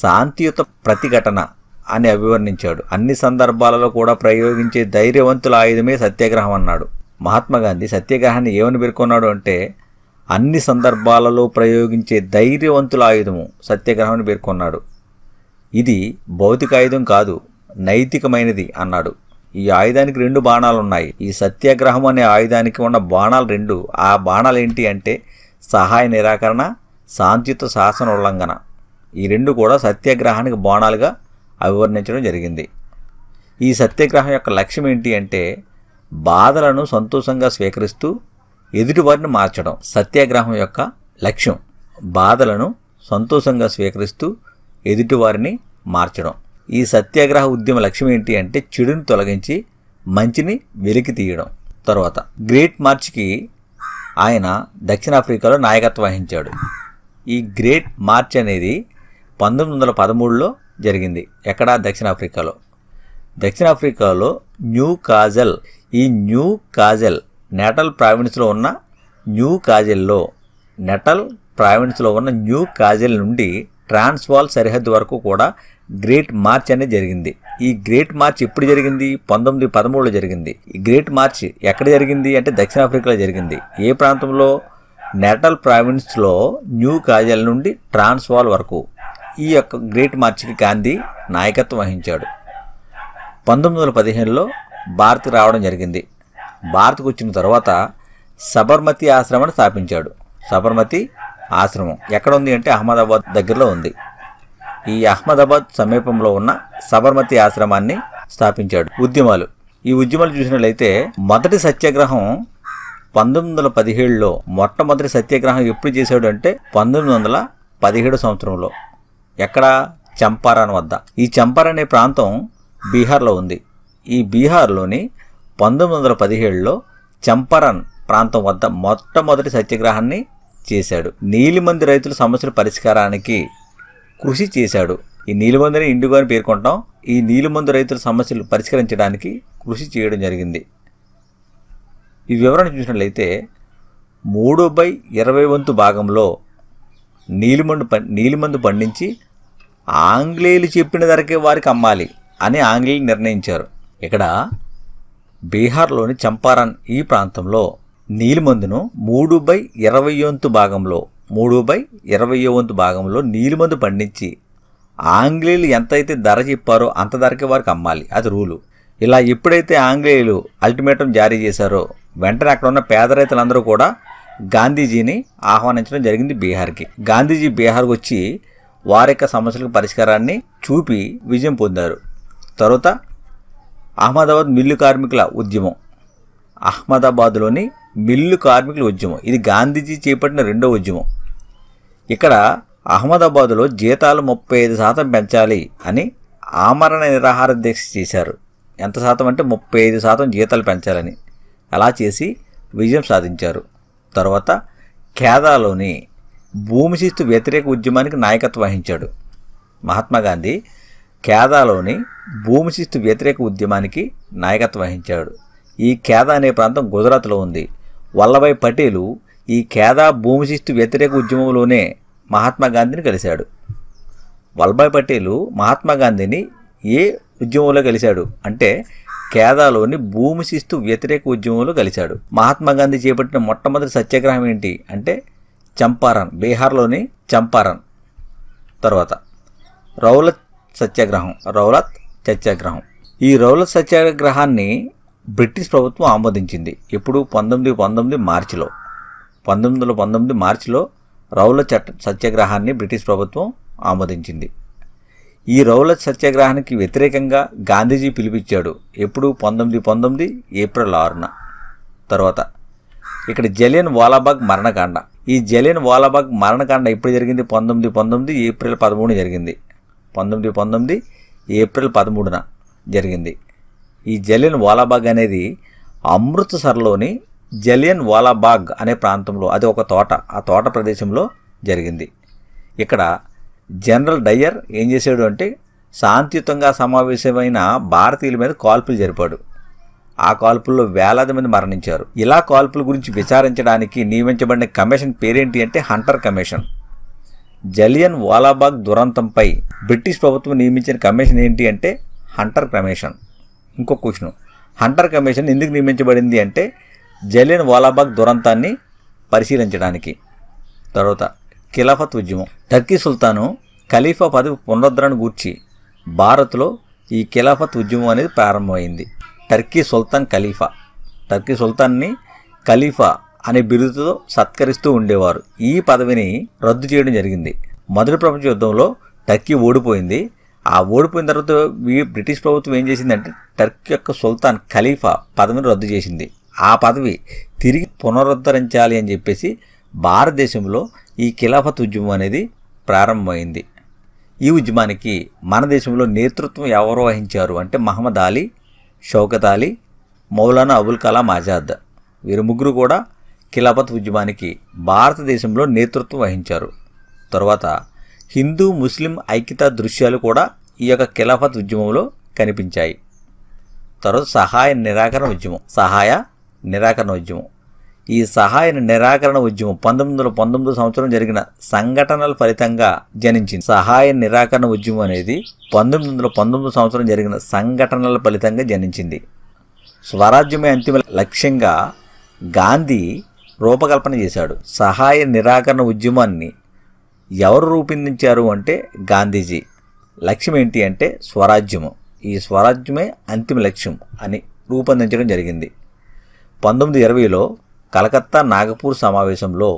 శాంతియుత ప్రతిఘటన అని అభివర్ణించాడు అన్ని సందర్భాలలో కూడా ప్రయోగించే ధైర్యవంతుల ఆయుధమే సత్యాగ్రహం అన్నాడు మహాత్మా గాంధీ సత్యాగ్రహాన్ని ఏమని పేర్కొన్నాడు అంటే అన్ని సందర్భాలలో ప్రయోగించే ధైర్యవంతుల ఆయుధము సత్యాగ్రహాన్ని పేర్కొన్నాడు ఇది భౌతిక ఆయుధం కాదు నైతికమైనది అన్నాడు ఈ ఆయుధానికి రెండు బాణాలు ఉన్నాయి ఈ సత్యాగ్రహం అనే ఆయుధానికి ఉన్న బాణాలు రెండు ఆ బాణాలు ఏంటి అంటే సహాయ నిరాకరణ శాంతియుత శాసన ఉల్లంఘన ఈ రెండు కూడా సత్యాగ్రహానికి బాణాలుగా అభివర్ణించడం జరిగింది ఈ సత్యాగ్రహం యొక్క లక్ష్యం ఏంటి అంటే బాధలను సంతోషంగా స్వీకరిస్తూ ఎదుటివారిని మార్చడం సత్యాగ్రహం యొక్క లక్ష్యం బాధలను సంతోషంగా స్వీకరిస్తూ ఎదుటివారిని మార్చడం ఈ సత్యాగ్రహ ఉద్యమ లక్ష్యం ఏంటి అంటే చెడుని తొలగించి మంచిని వెలికి తీయడం తర్వాత గ్రేట్ మార్చ్కి ఆయన దక్షిణాఫ్రికాలో నాయకత్వం వహించాడు ఈ గ్రేట్ మార్చ్ అనేది పంతొమ్మిది వందల పదమూడులో జరిగింది ఎక్కడ దక్షిణాఫ్రికాలో దక్షిణాఫ్రికాలో న్యూ కాజల్ ఈ న్యూ కాజల్ నెటల్ ప్రావిన్స్లో ఉన్న న్యూ కాజల్లో నెటల్ ప్రావిన్స్లో ఉన్న న్యూ కాజల్ నుండి ట్రాన్స్వాల్ సరిహద్దు వరకు కూడా గ్రేట్ మార్చ్ అనేది జరిగింది ఈ గ్రేట్ మార్చ్ ఎప్పుడు జరిగింది పంతొమ్మిది పదమూడులో జరిగింది ఈ గ్రేట్ మార్చ్ ఎక్కడ జరిగింది అంటే దక్షిణాఫ్రికాలో జరిగింది ఏ ప్రాంతంలో నేటల్ ప్రావిన్స్లో న్యూ కాజల్ నుండి ట్రాన్స్వాల్ వరకు ఈ యొక్క గ్రేట్ మార్చ్కి గాంధీ నాయకత్వం వహించాడు పంతొమ్మిది వందల పదిహేనులో భారత్ రావడం జరిగింది భారత్కు వచ్చిన తర్వాత సబర్మతి ఆశ్రమాన్ని స్థాపించాడు సబర్మతి ఆశ్రమం ఎక్కడ ఉంది అంటే అహ్మదాబాద్ దగ్గరలో ఉంది ఈ అహ్మదాబాద్ సమీపంలో ఉన్న సబర్మతి ఆశ్రమాన్ని స్థాపించాడు ఉద్యమాలు ఈ ఉద్యమాలు చూసినట్లయితే మొదటి సత్యాగ్రహం పంతొమ్మిది వందల పదిహేడులో మొట్టమొదటి సత్యాగ్రహం ఎప్పుడు చేశాడు అంటే పంతొమ్మిది వందల పదిహేడు సంవత్సరంలో ఎక్కడ చంపారాన్ వద్ద ఈ చంపారా అనే ప్రాంతం బీహార్లో ఉంది ఈ బీహార్లోని పంతొమ్మిది వందల పదిహేడులో చంపారాన్ ప్రాంతం వద్ద మొట్టమొదటి సత్యాగ్రహాన్ని చేశాడు నీలిమంది రైతుల సమస్యల పరిష్కారానికి కృషి చేశాడు ఈ నీలిమందుని ఇండిగో అని పేర్కొంటాం ఈ నీలిమందు రైతుల సమస్యలు పరిష్కరించడానికి కృషి చేయడం జరిగింది ఈ వివరణ చూసినట్లయితే మూడు బై ఇరవై వంతు భాగంలో నీలిమందు నీలిమందు పండించి ఆంగ్లేయులు చెప్పిన ధరకే వారికి అమ్మాలి అని ఆంగ్లేయులు నిర్ణయించారు ఇక్కడ బీహార్లోని చంపారన్ ఈ ప్రాంతంలో నీలిమందును మూడు బై ఇరవై వంతు భాగంలో మూడు బై ఇరవయో వంతు భాగంలో నీలిమందు పండించి ఆంగ్లేయులు ఎంతైతే ధర చెప్పారో అంత ధరకే వారికి అమ్మాలి అది రూలు ఇలా ఎప్పుడైతే ఆంగ్లేయులు అల్టిమేటం జారీ చేశారో వెంటనే అక్కడ ఉన్న పేద రైతులందరూ కూడా గాంధీజీని ఆహ్వానించడం జరిగింది బీహార్కి గాంధీజీ బీహార్కి వచ్చి వారి యొక్క సమస్యలకు పరిష్కారాన్ని చూపి విజయం పొందారు తర్వాత అహ్మదాబాద్ మిల్లు కార్మికుల ఉద్యమం అహ్మదాబాద్లోని మిల్లు కార్మికుల ఉద్యమం ఇది గాంధీజీ చేపట్టిన రెండో ఉద్యమం ఇక్కడ అహ్మదాబాదులో జీతాలు ముప్పై ఐదు శాతం పెంచాలి అని ఆమరణ నిరాహార దీక్ష చేశారు ఎంత శాతం అంటే ముప్పై ఐదు శాతం జీతాలు పెంచాలని అలా చేసి విజయం సాధించారు తర్వాత కేదాలోని భూమి శిస్తు వ్యతిరేక ఉద్యమానికి నాయకత్వం వహించాడు మహాత్మా గాంధీ కేదాలోని భూమి శిస్తు వ్యతిరేక ఉద్యమానికి నాయకత్వం వహించాడు ఈ కేదా అనే ప్రాంతం గుజరాత్లో ఉంది వల్లభాయ్ పటేలు ఈ ఖేదా భూమిశిష్టు వ్యతిరేక ఉద్యమంలోనే మహాత్మాగాంధీని కలిశాడు వల్లభాయ్ పటేలు మహాత్మాగాంధీని ఏ ఉద్యమంలో కలిశాడు అంటే కేదాలోని భూమి శిస్తు వ్యతిరేక ఉద్యమంలో కలిశాడు మహాత్మాగాంధీ చేపట్టిన మొట్టమొదటి సత్యాగ్రహం ఏంటి అంటే చంపారన్ బీహార్లోని చంపారన్ తర్వాత రౌలత్ సత్యాగ్రహం రౌలత్ సత్యాగ్రహం ఈ రౌలత్ సత్యాగ్రహాన్ని బ్రిటిష్ ప్రభుత్వం ఆమోదించింది ఎప్పుడు పంతొమ్మిది పంతొమ్మిది మార్చిలో పంతొమ్మిది వందల పంతొమ్మిది మార్చిలో రౌల చట్ట సత్యాగ్రహాన్ని బ్రిటిష్ ప్రభుత్వం ఆమోదించింది ఈ రౌల సత్యాగ్రహానికి వ్యతిరేకంగా గాంధీజీ పిలిపించాడు ఎప్పుడు పంతొమ్మిది పంతొమ్మిది ఏప్రిల్ ఆరున తర్వాత ఇక్కడ జలియన్ వాలాబాగ్ మరణకాండ ఈ జలియన్ వాలాబాగ్ మరణకాండ ఎప్పుడు జరిగింది పంతొమ్మిది పంతొమ్మిది ఏప్రిల్ పదమూడు జరిగింది పంతొమ్మిది పంతొమ్మిది ఏప్రిల్ పదమూడున జరిగింది ఈ జలియన్ వాలాబాగ్ అనేది అమృత్సర్లోని జలియన్ వాలాబాగ్ అనే ప్రాంతంలో అది ఒక తోట ఆ తోట ప్రదేశంలో జరిగింది ఇక్కడ జనరల్ డయ్యర్ ఏం చేశాడు అంటే శాంతియుతంగా సమావేశమైన భారతీయుల మీద కాల్పులు జరిపాడు ఆ కాల్పుల్లో వేలాది మంది మరణించారు ఇలా కాల్పుల గురించి విచారించడానికి నియమించబడిన కమిషన్ పేరేంటి అంటే హంటర్ కమిషన్ జలియన్ వాలాబాగ్ దురంతంపై బ్రిటిష్ ప్రభుత్వం నియమించిన కమిషన్ ఏంటి అంటే హంటర్ కమిషన్ ఇంకొక క్వశ్చన్ హంటర్ కమిషన్ ఎందుకు నియమించబడింది అంటే జలియన్ వాలాబాగ్ దురంతాన్ని పరిశీలించడానికి తర్వాత ఖిలాఫత్ ఉద్యమం టర్కీ సుల్తాను ఖలీఫా పదవి పునరుద్ధరణ గూర్చి భారత్లో ఈ ఖిలాఫత్ ఉద్యమం అనేది ప్రారంభమైంది టర్కీ సుల్తాన్ ఖలీఫా టర్కీ సుల్తాన్ని ఖలీఫా అనే బిరుదుతో సత్కరిస్తూ ఉండేవారు ఈ పదవిని రద్దు చేయడం జరిగింది మొదటి ప్రపంచ యుద్ధంలో టర్కీ ఓడిపోయింది ఆ ఓడిపోయిన తర్వాత బ్రిటిష్ ప్రభుత్వం ఏం చేసిందంటే టర్కీ యొక్క సుల్తాన్ ఖలీఫా పదవిని రద్దు చేసింది ఆ పదవి తిరిగి పునరుద్ధరించాలి అని చెప్పేసి భారతదేశంలో ఈ ఖిలాఫత్ ఉద్యమం అనేది ప్రారంభమైంది ఈ ఉద్యమానికి మన దేశంలో నేతృత్వం ఎవరు వహించారు అంటే మహమ్మద్ అలీ షౌకత్ అలీ మౌలానా అబుల్ కలాం ఆజాద్ వీరు ముగ్గురు కూడా ఖిలాఫత్ ఉద్యమానికి భారతదేశంలో నేతృత్వం వహించారు తర్వాత హిందూ ముస్లిం ఐక్యత దృశ్యాలు కూడా ఈ యొక్క ఖిలాఫత్ ఉద్యమంలో కనిపించాయి తర్వాత సహాయ నిరాకరణ ఉద్యమం సహాయ నిరాకరణ ఉద్యమం ఈ సహాయ నిరాకరణ ఉద్యమం పంతొమ్మిది వందల పంతొమ్మిది సంవత్సరం జరిగిన సంఘటనల ఫలితంగా జనించింది సహాయ నిరాకరణ ఉద్యమం అనేది పంతొమ్మిది వందల పంతొమ్మిది సంవత్సరం జరిగిన సంఘటనల ఫలితంగా జనించింది స్వరాజ్యమే అంతిమ లక్ష్యంగా గాంధీ రూపకల్పన చేశాడు సహాయ నిరాకరణ ఉద్యమాన్ని ఎవరు రూపొందించారు అంటే గాంధీజీ లక్ష్యం ఏంటి అంటే స్వరాజ్యము ఈ స్వరాజ్యమే అంతిమ లక్ష్యం అని రూపొందించడం జరిగింది పంతొమ్మిది ఇరవైలో కలకత్తా నాగపూర్ సమావేశంలో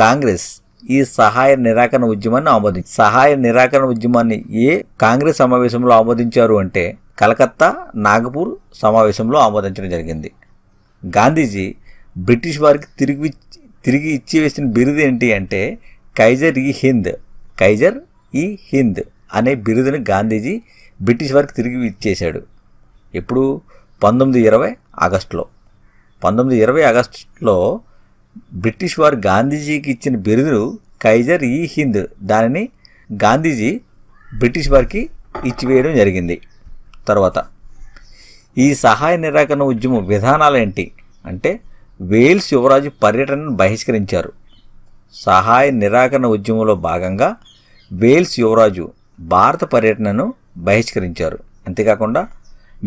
కాంగ్రెస్ ఈ సహాయ నిరాకరణ ఉద్యమాన్ని ఆమోదించి సహాయ నిరాకరణ ఉద్యమాన్ని ఏ కాంగ్రెస్ సమావేశంలో ఆమోదించారు అంటే కలకత్తా నాగపూర్ సమావేశంలో ఆమోదించడం జరిగింది గాంధీజీ బ్రిటిష్ వారికి తిరిగి తిరిగి ఇచ్చి వేసిన బిరుదు ఏంటి అంటే కైజర్ ఈ హింద్ కైజర్ ఈ హింద్ అనే బిరుదును గాంధీజీ బ్రిటిష్ వారికి తిరిగి ఇచ్చేశాడు ఎప్పుడు పంతొమ్మిది ఇరవై ఆగస్టులో పంతొమ్మిది ఇరవై ఆగస్టులో బ్రిటిష్ వారు గాంధీజీకి ఇచ్చిన బిరుదును కైజర్ ఈ హింద్ దానిని గాంధీజీ బ్రిటిష్ వారికి ఇచ్చివేయడం జరిగింది తర్వాత ఈ సహాయ నిరాకరణ ఉద్యమం విధానాలేంటి అంటే వేల్స్ యువరాజు పర్యటనను బహిష్కరించారు సహాయ నిరాకరణ ఉద్యమంలో భాగంగా వేల్స్ యువరాజు భారత పర్యటనను బహిష్కరించారు అంతేకాకుండా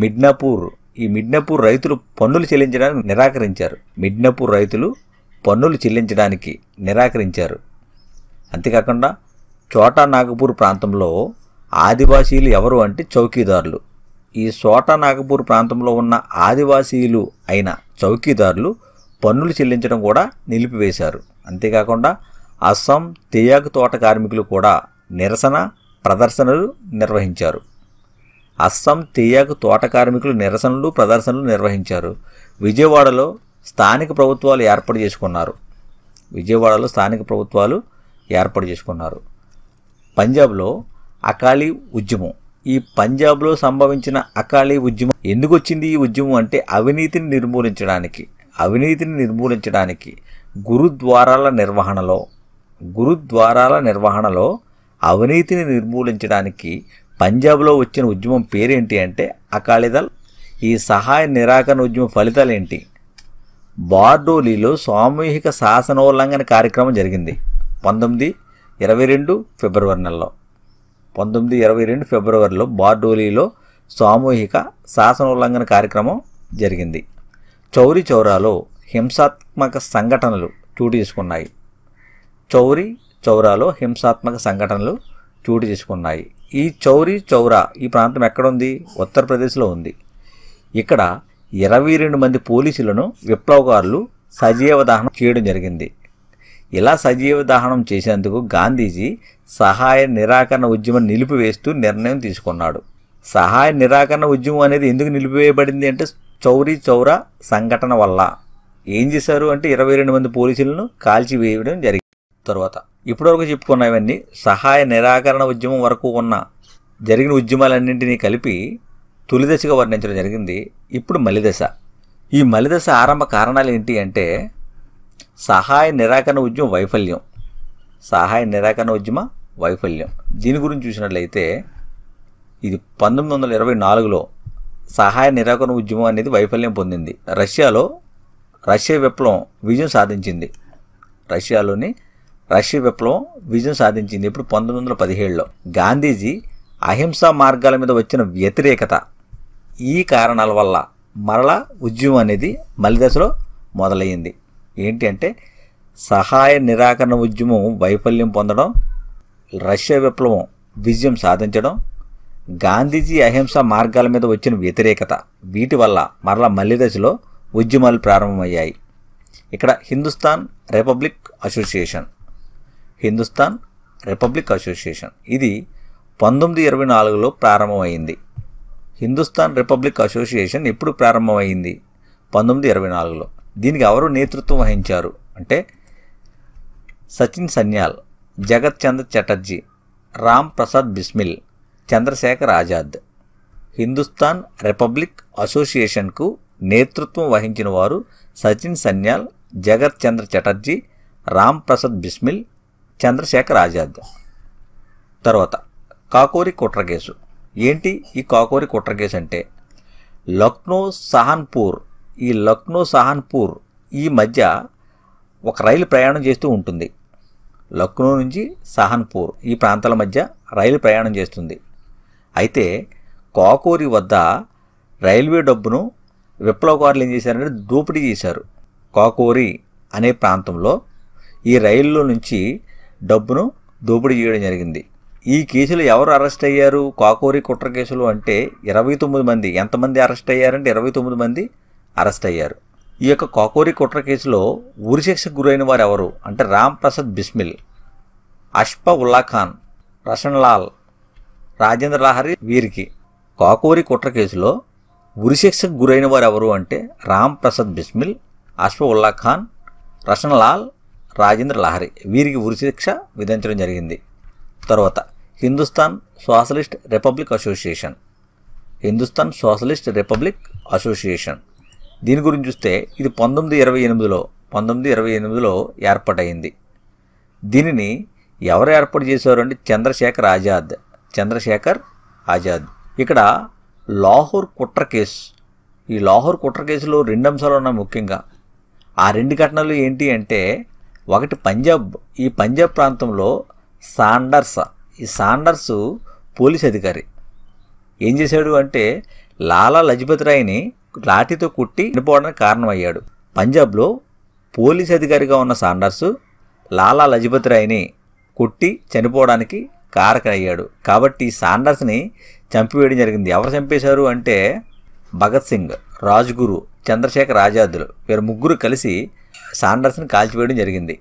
మిడ్నాపూర్ ఈ మిడ్నాపూర్ రైతులు పన్నులు చెల్లించడానికి నిరాకరించారు మిడ్నాపూర్ రైతులు పన్నులు చెల్లించడానికి నిరాకరించారు అంతేకాకుండా చోటా నాగపూర్ ప్రాంతంలో ఆదివాసీలు ఎవరు అంటే చౌకీదారులు ఈ చోటా నాగపూర్ ప్రాంతంలో ఉన్న ఆదివాసీలు అయిన చౌకీదారులు పన్నులు చెల్లించడం కూడా నిలిపివేశారు అంతేకాకుండా అస్సాం తేయాకు తోట కార్మికులు కూడా నిరసన ప్రదర్శనలు నిర్వహించారు అస్సాం తేయాకు తోట కార్మికులు నిరసనలు ప్రదర్శనలు నిర్వహించారు విజయవాడలో స్థానిక ప్రభుత్వాలు ఏర్పాటు చేసుకున్నారు విజయవాడలో స్థానిక ప్రభుత్వాలు ఏర్పాటు చేసుకున్నారు పంజాబ్లో అకాలీ ఉద్యమం ఈ పంజాబ్లో సంభవించిన అకాలీ ఉద్యమం ఎందుకు వచ్చింది ఈ ఉద్యమం అంటే అవినీతిని నిర్మూలించడానికి అవినీతిని నిర్మూలించడానికి గురుద్వారాల నిర్వహణలో గురుద్వారాల నిర్వహణలో అవినీతిని నిర్మూలించడానికి పంజాబ్లో వచ్చిన ఉద్యమం పేరేంటి అంటే అకాలీదల్ ఈ సహాయ నిరాకరణ ఉద్యమ ఏంటి బార్డోలీలో సామూహిక శాసనోల్లంఘన కార్యక్రమం జరిగింది పంతొమ్మిది ఇరవై రెండు ఫిబ్రవరి నెలలో పంతొమ్మిది ఇరవై రెండు ఫిబ్రవరిలో బార్డోలీలో సామూహిక శాసనోల్లంఘన కార్యక్రమం జరిగింది చౌరీ చౌరాలో హింసాత్మక సంఘటనలు చోటు తీసుకున్నాయి చౌరీ చౌరాలో హింసాత్మక సంఘటనలు చూటు చేసుకున్నాయి ఈ చౌరీ చౌరా ఈ ప్రాంతం ఎక్కడుంది ఉత్తరప్రదేశ్లో ఉంది ఇక్కడ ఇరవై రెండు మంది పోలీసులను విప్లవకారులు సజీవ దహనం చేయడం జరిగింది ఇలా సజీవ దహనం చేసేందుకు గాంధీజీ సహాయ నిరాకరణ ఉద్యమం నిలిపివేస్తూ నిర్ణయం తీసుకున్నాడు సహాయ నిరాకరణ ఉద్యమం అనేది ఎందుకు నిలిపివేయబడింది అంటే చౌరీ చౌరా సంఘటన వల్ల ఏం చేశారు అంటే ఇరవై రెండు మంది పోలీసులను కాల్చివేయడం జరిగింది తర్వాత ఇప్పటివరకు ఇవన్నీ సహాయ నిరాకరణ ఉద్యమం వరకు ఉన్న జరిగిన ఉద్యమాలన్నింటినీ కలిపి తొలిదశగా వర్ణించడం జరిగింది ఇప్పుడు మలిదశ ఈ మలిదశ ఆరంభ కారణాలు ఏంటి అంటే సహాయ నిరాకరణ ఉద్యమ వైఫల్యం సహాయ నిరాకరణ ఉద్యమ వైఫల్యం దీని గురించి చూసినట్లయితే ఇది పంతొమ్మిది వందల ఇరవై నాలుగులో సహాయ నిరాకరణ ఉద్యమం అనేది వైఫల్యం పొందింది రష్యాలో రష్యా విప్లవం విజయం సాధించింది రష్యాలోని రష్యా విప్లవం విజయం సాధించింది ఇప్పుడు పంతొమ్మిది వందల పదిహేడులో గాంధీజీ అహింసా మార్గాల మీద వచ్చిన వ్యతిరేకత ఈ కారణాల వల్ల మరలా ఉద్యమం అనేది మలిదశలో మొదలయ్యింది ఏంటి అంటే సహాయ నిరాకరణ ఉద్యమం వైఫల్యం పొందడం రష్యా విప్లవం విజయం సాధించడం గాంధీజీ అహింస మార్గాల మీద వచ్చిన వ్యతిరేకత వీటి వల్ల మరల మల్లి దశలో ఉద్యమాలు ప్రారంభమయ్యాయి ఇక్కడ Hindustan republic association Hindustan republic association ఇది పంతొమ్మిది ఇరవై నాలుగులో ప్రారంభమైంది హిందుస్థాన్ రిపబ్లిక్ అసోసియేషన్ ఎప్పుడు ప్రారంభమైంది పంతొమ్మిది ఇరవై నాలుగులో దీనికి ఎవరు నేతృత్వం వహించారు అంటే సచిన్ సన్యాల్ జగత్ చంద్ర చటర్జీ రామ్ ప్రసాద్ బిస్మిల్ చంద్రశేఖర్ ఆజాద్ హిందుస్థాన్ రిపబ్లిక్ అసోసియేషన్కు నేతృత్వం వహించిన వారు సచిన్ సన్యాల్ జగత్ చంద్ర చటర్జీ రామ్ ప్రసాద్ బిస్మిల్ చంద్రశేఖర్ ఆజాద్ తర్వాత కాకోరి కుట్ర కేసు ఏంటి ఈ కాకోరి కుట్ర కేసు అంటే లక్నో సహన్పూర్ ఈ లక్నో సహన్పూర్ ఈ మధ్య ఒక రైలు ప్రయాణం చేస్తూ ఉంటుంది లక్నో నుంచి సహన్పూర్ ఈ ప్రాంతాల మధ్య రైలు ప్రయాణం చేస్తుంది అయితే కోకూరి వద్ద రైల్వే డబ్బును విప్లవకారులు ఏం చేశారంటే దోపిడీ చేశారు కోకూరి అనే ప్రాంతంలో ఈ రైల్లో నుంచి డబ్బును దోపిడీ చేయడం జరిగింది ఈ కేసులు ఎవరు అరెస్ట్ అయ్యారు కాకోరి కుట్ర కేసులు అంటే ఇరవై తొమ్మిది మంది ఎంతమంది అరెస్ట్ అయ్యారంటే ఇరవై తొమ్మిది మంది అరెస్ట్ అయ్యారు ఈ యొక్క కాకోరి కుట్ర కేసులో ఉరిశిక్షకు గురైన వారు ఎవరు అంటే రామ్ ప్రసాద్ బిస్మిల్ అష్ప ఉల్లా ఖాన్ రషన్ లాల్ రాజేంద్ర లహరి వీరికి కాకూరి కుట్ర కేసులో ఉరిశిక్షకు గురైన వారు ఎవరు అంటే రామ్ ప్రసాద్ బిస్మిల్ అశ్వ ఉల్లా ఖాన్ రషన్ రాజేంద్ర లహరి వీరికి ఉరిశిక్ష విధించడం జరిగింది తర్వాత Hindustan socialist republic association Hindustan socialist republic association దీని గురించి చూస్తే ఇది పంతొమ్మిది ఇరవై ఎనిమిదిలో పంతొమ్మిది ఇరవై ఎనిమిదిలో ఏర్పాటైంది దీనిని ఎవరు ఏర్పాటు చేశారు అంటే చంద్రశేఖర్ ఆజాద్ చంద్రశేఖర్ ఆజాద్ ఇక్కడ లాహోర్ కుట్ర కేసు ఈ లాహోర్ కుట్ర కేసులో రెండు అంశాలు ఉన్నాయి ముఖ్యంగా ఆ రెండు ఘటనలు ఏంటి అంటే ఒకటి పంజాబ్ ఈ పంజాబ్ ప్రాంతంలో సాండర్స్ ఈ సాండర్స్ పోలీస్ అధికారి ఏం చేశాడు అంటే లాలా లజపత్ రాయ్ని లాఠీతో కుట్టి చనిపోవడానికి కారణమయ్యాడు పంజాబ్లో పోలీస్ అధికారిగా ఉన్న సాండర్సు లాలా లజపత్ రాయ్ని కొట్టి చనిపోవడానికి అయ్యాడు కాబట్టి సాండర్స్ని చంపివేయడం జరిగింది ఎవరు చంపేశారు అంటే భగత్ సింగ్ రాజ్గురు చంద్రశేఖర్ ఆజాదులు వీరు ముగ్గురు కలిసి సాండర్స్ని కాల్చివేయడం జరిగింది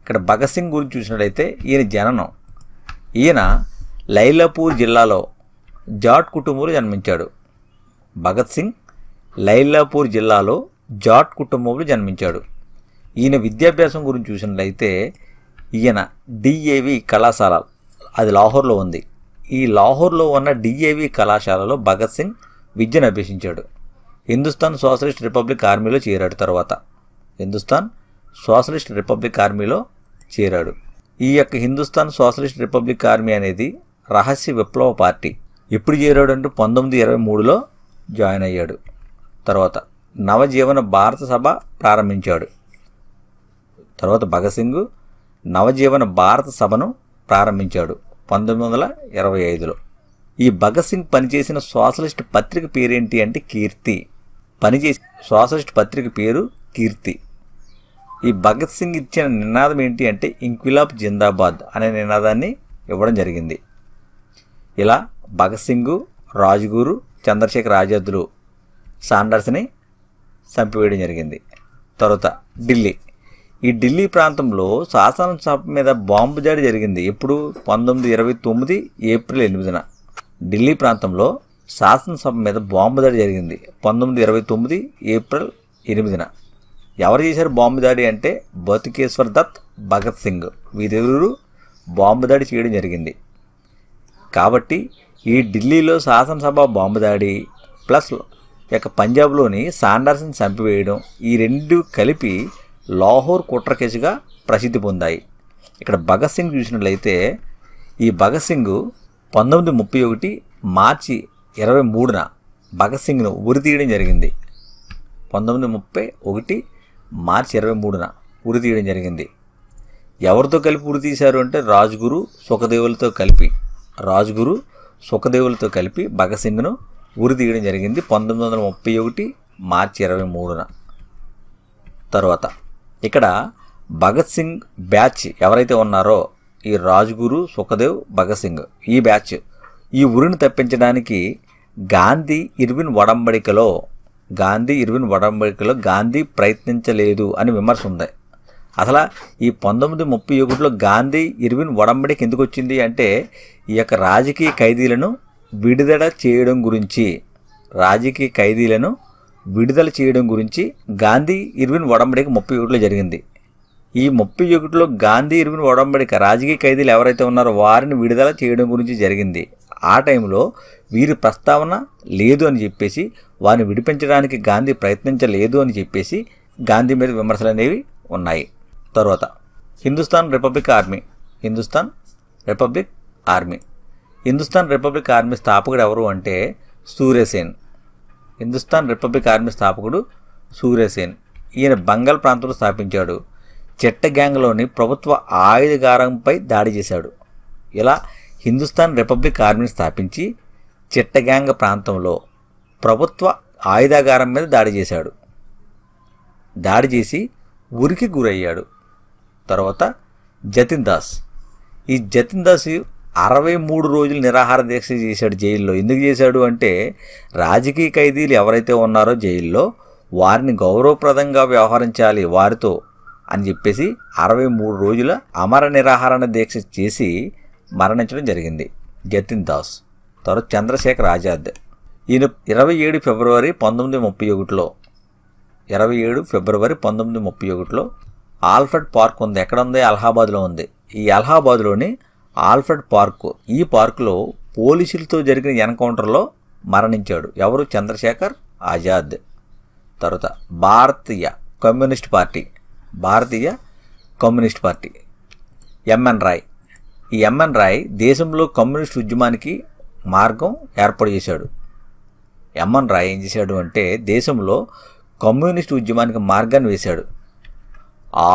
ఇక్కడ భగత్ సింగ్ గురించి చూసినట్లయితే ఈయన జననం ఈయన లైలాపూర్ జిల్లాలో జాట్ కుటుంబంలో జన్మించాడు భగత్ సింగ్ లైలాపూర్ జిల్లాలో జాట్ కుటుంబంలో జన్మించాడు ఈయన విద్యాభ్యాసం గురించి చూసినట్లయితే ఈయన డిఏవి కళాశాల అది లాహోర్లో ఉంది ఈ లాహోర్లో ఉన్న డిఏవి కళాశాలలో భగత్ సింగ్ విద్యను అభ్యసించాడు హిందుస్థాన్ సోషలిస్ట్ రిపబ్లిక్ ఆర్మీలో చేరాడు తర్వాత హిందుస్థాన్ సోషలిస్ట్ రిపబ్లిక్ ఆర్మీలో చేరాడు ఈ యొక్క హిందుస్థాన్ సోషలిస్ట్ రిపబ్లిక్ ఆర్మీ అనేది రహస్య విప్లవ పార్టీ ఎప్పుడు చేరాడు అంటే పంతొమ్మిది ఇరవై మూడులో జాయిన్ అయ్యాడు తర్వాత నవజీవన భారత సభ ప్రారంభించాడు తర్వాత భగత్ సింగ్ నవజీవన భారత సభను ప్రారంభించాడు పంతొమ్మిది వందల ఇరవై ఐదులో ఈ భగత్ సింగ్ పనిచేసిన సోషలిస్ట్ పత్రిక పేరేంటి అంటే కీర్తి పనిచేసి సోషలిస్ట్ పత్రిక పేరు కీర్తి ఈ భగత్ సింగ్ ఇచ్చిన నినాదం ఏంటి అంటే ఇంక్విలాబ్ జిందాబాద్ అనే నినాదాన్ని ఇవ్వడం జరిగింది ఇలా భగత్ సింగ్ రాజుగురు చంద్రశేఖర్ ఆజాద్లు సాండర్స్ని చంపివేయడం జరిగింది తర్వాత ఢిల్లీ ఈ ఢిల్లీ ప్రాంతంలో శాసనసభ మీద బాంబు దాడి జరిగింది ఎప్పుడు పంతొమ్మిది ఇరవై తొమ్మిది ఏప్రిల్ ఎనిమిదిన ఢిల్లీ ప్రాంతంలో శాసనసభ మీద బాంబు దాడి జరిగింది పంతొమ్మిది ఇరవై తొమ్మిది ఏప్రిల్ ఎనిమిదిన ఎవరు చేశారు బాంబు దాడి అంటే బతుకేశ్వర్ దత్ భగత్ సింగ్ వీరిరువురు బాంబు దాడి చేయడం జరిగింది కాబట్టి ఈ ఢిల్లీలో శాసనసభ బాంబు దాడి ప్లస్ యొక్క పంజాబ్లోని సాండర్స్ని చంపివేయడం ఈ రెండు కలిపి లాహోర్ కుట్ర కేసుగా ప్రసిద్ధి పొందాయి ఇక్కడ భగత్ సింగ్ చూసినట్లయితే ఈ భగత్ సింగ్ పంతొమ్మిది ముప్పై ఒకటి మార్చి ఇరవై మూడున భగత్ సింగ్ను ఉరితీయడం జరిగింది పంతొమ్మిది ముప్పై ఒకటి మార్చి ఇరవై మూడున ఉరితీయడం జరిగింది ఎవరితో కలిపి ఉరి తీశారు అంటే రాజ్గురు సుఖదేవులతో కలిపి రాజ్గురు సుఖదేవులతో కలిపి భగత్ సింగ్ను ఉరి తీయడం జరిగింది పంతొమ్మిది వందల ముప్పై ఒకటి మార్చి ఇరవై మూడున తర్వాత ఇక్కడ భగత్ సింగ్ బ్యాచ్ ఎవరైతే ఉన్నారో ఈ రాజ్గురు సుఖదేవ్ భగత్ సింగ్ ఈ బ్యాచ్ ఈ ఉరిని తప్పించడానికి గాంధీ ఇర్విన్ వడంబడికలో గాంధీ ఇర్విన్ వడంబడికలో గాంధీ ప్రయత్నించలేదు అని విమర్శ ఉంది అసలు ఈ పంతొమ్మిది ముప్పై ఒకటిలో గాంధీ ఇర్విన్ వడంబడికి ఎందుకు వచ్చింది అంటే ఈ యొక్క రాజకీయ ఖైదీలను విడుదల చేయడం గురించి రాజకీయ ఖైదీలను విడుదల చేయడం గురించి గాంధీ ఇర్విన్ ఒడంబడిక ముప్పై ఒకటిలో జరిగింది ఈ ముప్పై ఒకటిలో గాంధీ ఇర్విన్ ఒడంబడిక రాజకీయ ఖైదీలు ఎవరైతే ఉన్నారో వారిని విడుదల చేయడం గురించి జరిగింది ఆ టైంలో వీరి ప్రస్తావన లేదు అని చెప్పేసి వారిని విడిపించడానికి గాంధీ ప్రయత్నించలేదు అని చెప్పేసి గాంధీ మీద విమర్శలు అనేవి ఉన్నాయి తర్వాత Hindustan republic army Hindustan republic army Hindustan republic army స్థాపకుడు ఎవరు అంటే సూర్యసేన్ హిందుస్థాన్ రిపబ్లిక్ ఆర్మీ స్థాపకుడు సూర్యసేన్ ఈయన బంగాల్ ప్రాంతంలో స్థాపించాడు చిట్టగ్యాంగ్లోని ప్రభుత్వ ఆయుధగారంపై దాడి చేశాడు ఇలా హిందుస్థాన్ రిపబ్లిక్ ఆర్మీని స్థాపించి చిట్టగ్యాంగ్ ప్రాంతంలో ప్రభుత్వ ఆయుధాగారం మీద దాడి చేశాడు దాడి చేసి ఉరికి గురయ్యాడు తర్వాత జతిన్ దాస్ ఈ జతిన్ దాస్ అరవై మూడు రోజులు నిరాహార దీక్ష చేశాడు జైల్లో ఎందుకు చేశాడు అంటే రాజకీయ ఖైదీలు ఎవరైతే ఉన్నారో జైల్లో వారిని గౌరవప్రదంగా వ్యవహరించాలి వారితో అని చెప్పేసి అరవై మూడు రోజుల అమర నిరాహరణ దీక్ష చేసి మరణించడం జరిగింది జతిన్ దాస్ తర్వాత చంద్రశేఖర్ ఆజాద్ ఈయన ఇరవై ఏడు ఫిబ్రవరి పంతొమ్మిది ముప్పై ఒకటిలో ఇరవై ఏడు ఫిబ్రవరి పంతొమ్మిది ముప్పై ఒకటిలో ఆల్ఫ్రెడ్ పార్క్ ఉంది ఎక్కడ ఉంది అలహాబాద్లో ఉంది ఈ అలహాబాద్లోని ఆల్ఫ్రెడ్ పార్క్ ఈ పార్కులో పోలీసులతో జరిగిన ఎన్కౌంటర్లో మరణించాడు ఎవరు చంద్రశేఖర్ ఆజాద్ తర్వాత భారతీయ కమ్యూనిస్ట్ పార్టీ భారతీయ కమ్యూనిస్ట్ పార్టీ ఎంఎన్ రాయ్ ఈ ఎంఎన్ రాయ్ దేశంలో కమ్యూనిస్ట్ ఉద్యమానికి మార్గం ఏర్పాటు చేశాడు ఎంఎన్ రాయ్ ఏం చేశాడు అంటే దేశంలో కమ్యూనిస్ట్ ఉద్యమానికి మార్గాన్ని వేశాడు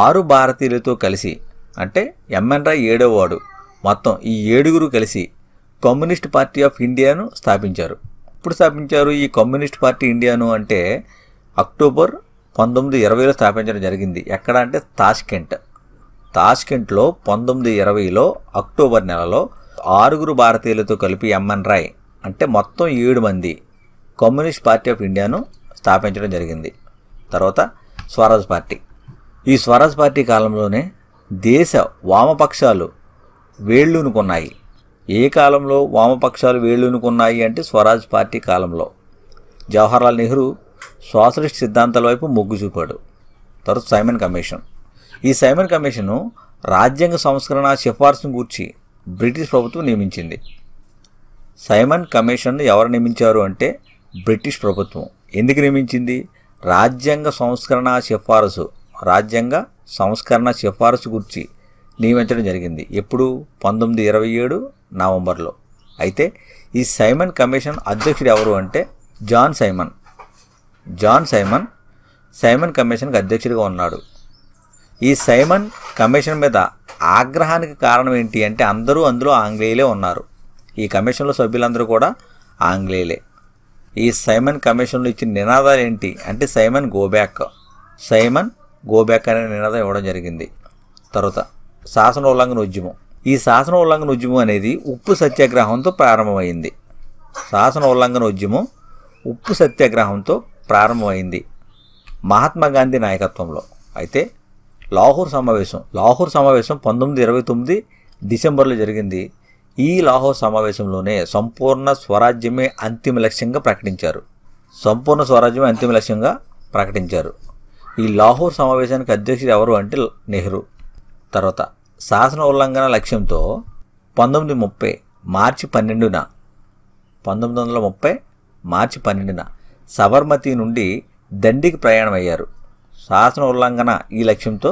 ఆరు భారతీయులతో కలిసి అంటే ఎంఎన్ రాయ్ ఏడవవాడు మొత్తం ఈ ఏడుగురు కలిసి కమ్యూనిస్ట్ పార్టీ ఆఫ్ ఇండియాను స్థాపించారు ఎప్పుడు స్థాపించారు ఈ కమ్యూనిస్ట్ పార్టీ ఇండియాను అంటే అక్టోబర్ పంతొమ్మిది ఇరవైలో స్థాపించడం జరిగింది ఎక్కడ అంటే తాష్కెంట్ తాష్కెంట్లో పంతొమ్మిది ఇరవైలో అక్టోబర్ నెలలో ఆరుగురు భారతీయులతో కలిపి ఎంఎన్ రాయ్ అంటే మొత్తం ఏడు మంది కమ్యూనిస్ట్ పార్టీ ఆఫ్ ఇండియాను స్థాపించడం జరిగింది తర్వాత స్వరాజ్ పార్టీ ఈ స్వరాజ్ పార్టీ కాలంలోనే దేశ వామపక్షాలు వేళ్ళూనుకున్నాయి ఏ కాలంలో వామపక్షాలు కొన్నాయి అంటే స్వరాజ్ పార్టీ కాలంలో జవహర్లాల్ నెహ్రూ సోషలిస్ట్ సిద్ధాంతాల వైపు మొగ్గు చూపాడు తర్వాత సైమన్ కమిషన్ ఈ సైమన్ కమిషను రాజ్యాంగ సంస్కరణ సిఫార్సును గూర్చి బ్రిటిష్ ప్రభుత్వం నియమించింది సైమన్ కమిషన్ను ఎవరు నియమించారు అంటే బ్రిటిష్ ప్రభుత్వం ఎందుకు నియమించింది రాజ్యాంగ సంస్కరణ సిఫారసు రాజ్యాంగ సంస్కరణ సిఫారసు గురించి నియమించడం జరిగింది ఎప్పుడు పంతొమ్మిది ఇరవై ఏడు నవంబర్లో అయితే ఈ సైమన్ కమిషన్ అధ్యక్షుడు ఎవరు అంటే John Simon John Simon Simon కమిషన్కి అధ్యక్షుడిగా ఉన్నాడు ఈ సైమన్ కమిషన్ మీద ఆగ్రహానికి కారణం ఏంటి అంటే అందరూ అందులో ఆంగ్లేయులే ఉన్నారు ఈ కమిషన్లో సభ్యులందరూ కూడా ఆంగ్లేయులే ఈ సైమన్ కమిషన్లో ఇచ్చిన నినాదాలు ఏంటి అంటే సైమన్ గోబ్యాక్ సైమన్ గోబ్యాక్ అనే నినాదం ఇవ్వడం జరిగింది తర్వాత శాసన ఉల్లంఘన ఉద్యమం ఈ శాసన ఉల్లంఘన ఉద్యమం అనేది ఉప్పు సత్యాగ్రహంతో ప్రారంభమైంది శాసన ఉల్లంఘన ఉద్యమం ఉప్పు సత్యాగ్రహంతో ప్రారంభమైంది మహాత్మా గాంధీ నాయకత్వంలో అయితే లాహోర్ సమావేశం లాహోర్ సమావేశం పంతొమ్మిది ఇరవై తొమ్మిది డిసెంబర్లో జరిగింది ఈ లాహోర్ సమావేశంలోనే సంపూర్ణ స్వరాజ్యమే అంతిమ లక్ష్యంగా ప్రకటించారు సంపూర్ణ స్వరాజ్యమే అంతిమ లక్ష్యంగా ప్రకటించారు ఈ లాహోర్ సమావేశానికి అధ్యక్షుడు ఎవరు అంటే నెహ్రూ తర్వాత శాసన ఉల్లంఘన లక్ష్యంతో పంతొమ్మిది ముప్పై మార్చి పన్నెండున పంతొమ్మిది వందల ముప్పై మార్చి పన్నెండున సబర్మతి నుండి దండికి ప్రయాణమయ్యారు శాసన ఉల్లంఘన ఈ లక్ష్యంతో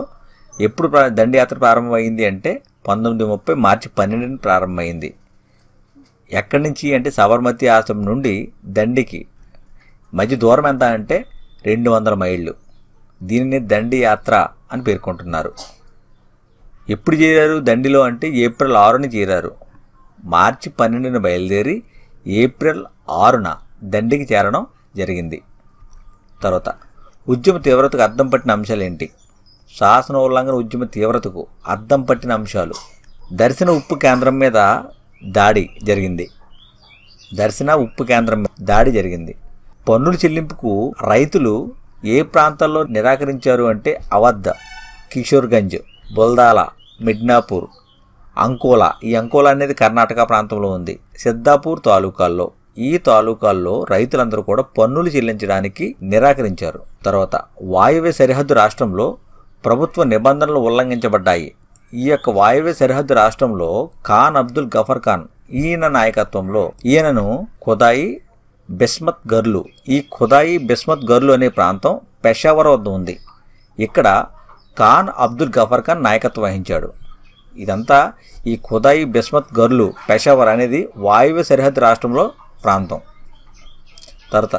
ఎప్పుడు దండి యాత్ర ప్రారంభమైంది అంటే పంతొమ్మిది ముప్పై మార్చి పన్నెండున ప్రారంభమైంది ఎక్కడి నుంచి అంటే సబర్మతి ఆశ్రమం నుండి దండికి మధ్య దూరం ఎంత అంటే రెండు వందల మైళ్ళు దీనిని దండి యాత్ర అని పేర్కొంటున్నారు ఎప్పుడు చేరారు దండిలో అంటే ఏప్రిల్ ఆరున చేరారు మార్చి పన్నెండున బయలుదేరి ఏప్రిల్ ఆరున దండికి చేరడం జరిగింది తర్వాత ఉద్యమ తీవ్రతకు అద్దం పట్టిన అంశాలు ఏంటి శాసన ఉల్లంఘన ఉద్యమ తీవ్రతకు అద్దం పట్టిన అంశాలు దర్శన ఉప్పు కేంద్రం మీద దాడి జరిగింది దర్శన ఉప్పు కేంద్రం మీద దాడి జరిగింది పన్నుల చెల్లింపుకు రైతులు ఏ ప్రాంతాల్లో నిరాకరించారు అంటే అవద్ద కిషోర్గంజ్ బొల్దాల మిడ్నాపూర్ అంకోలా ఈ అంకోలా అనేది కర్ణాటక ప్రాంతంలో ఉంది సిద్దాపూర్ తాలూకాల్లో ఈ తాలూకాల్లో రైతులందరూ కూడా పన్నులు చెల్లించడానికి నిరాకరించారు తర్వాత వాయువ్య సరిహద్దు రాష్ట్రంలో ప్రభుత్వ నిబంధనలు ఉల్లంఘించబడ్డాయి ఈ యొక్క వాయువ్య సరిహద్దు రాష్ట్రంలో ఖాన్ అబ్దుల్ గఫర్ ఖాన్ ఈయన నాయకత్వంలో ఈయనను ఖుదాయి బిస్మత్ గర్లు ఈ ఖుదాయి బిస్మత్ గర్లు అనే ప్రాంతం పెషావర్ వద్ద ఉంది ఇక్కడ ఖాన్ అబ్దుల్ గఫర్ ఖాన్ నాయకత్వం వహించాడు ఇదంతా ఈ ఖుదాయి బిస్మత్ గర్లు పెషావర్ అనేది వాయువ్య సరిహద్దు రాష్ట్రంలో ప్రాంతం తర్వాత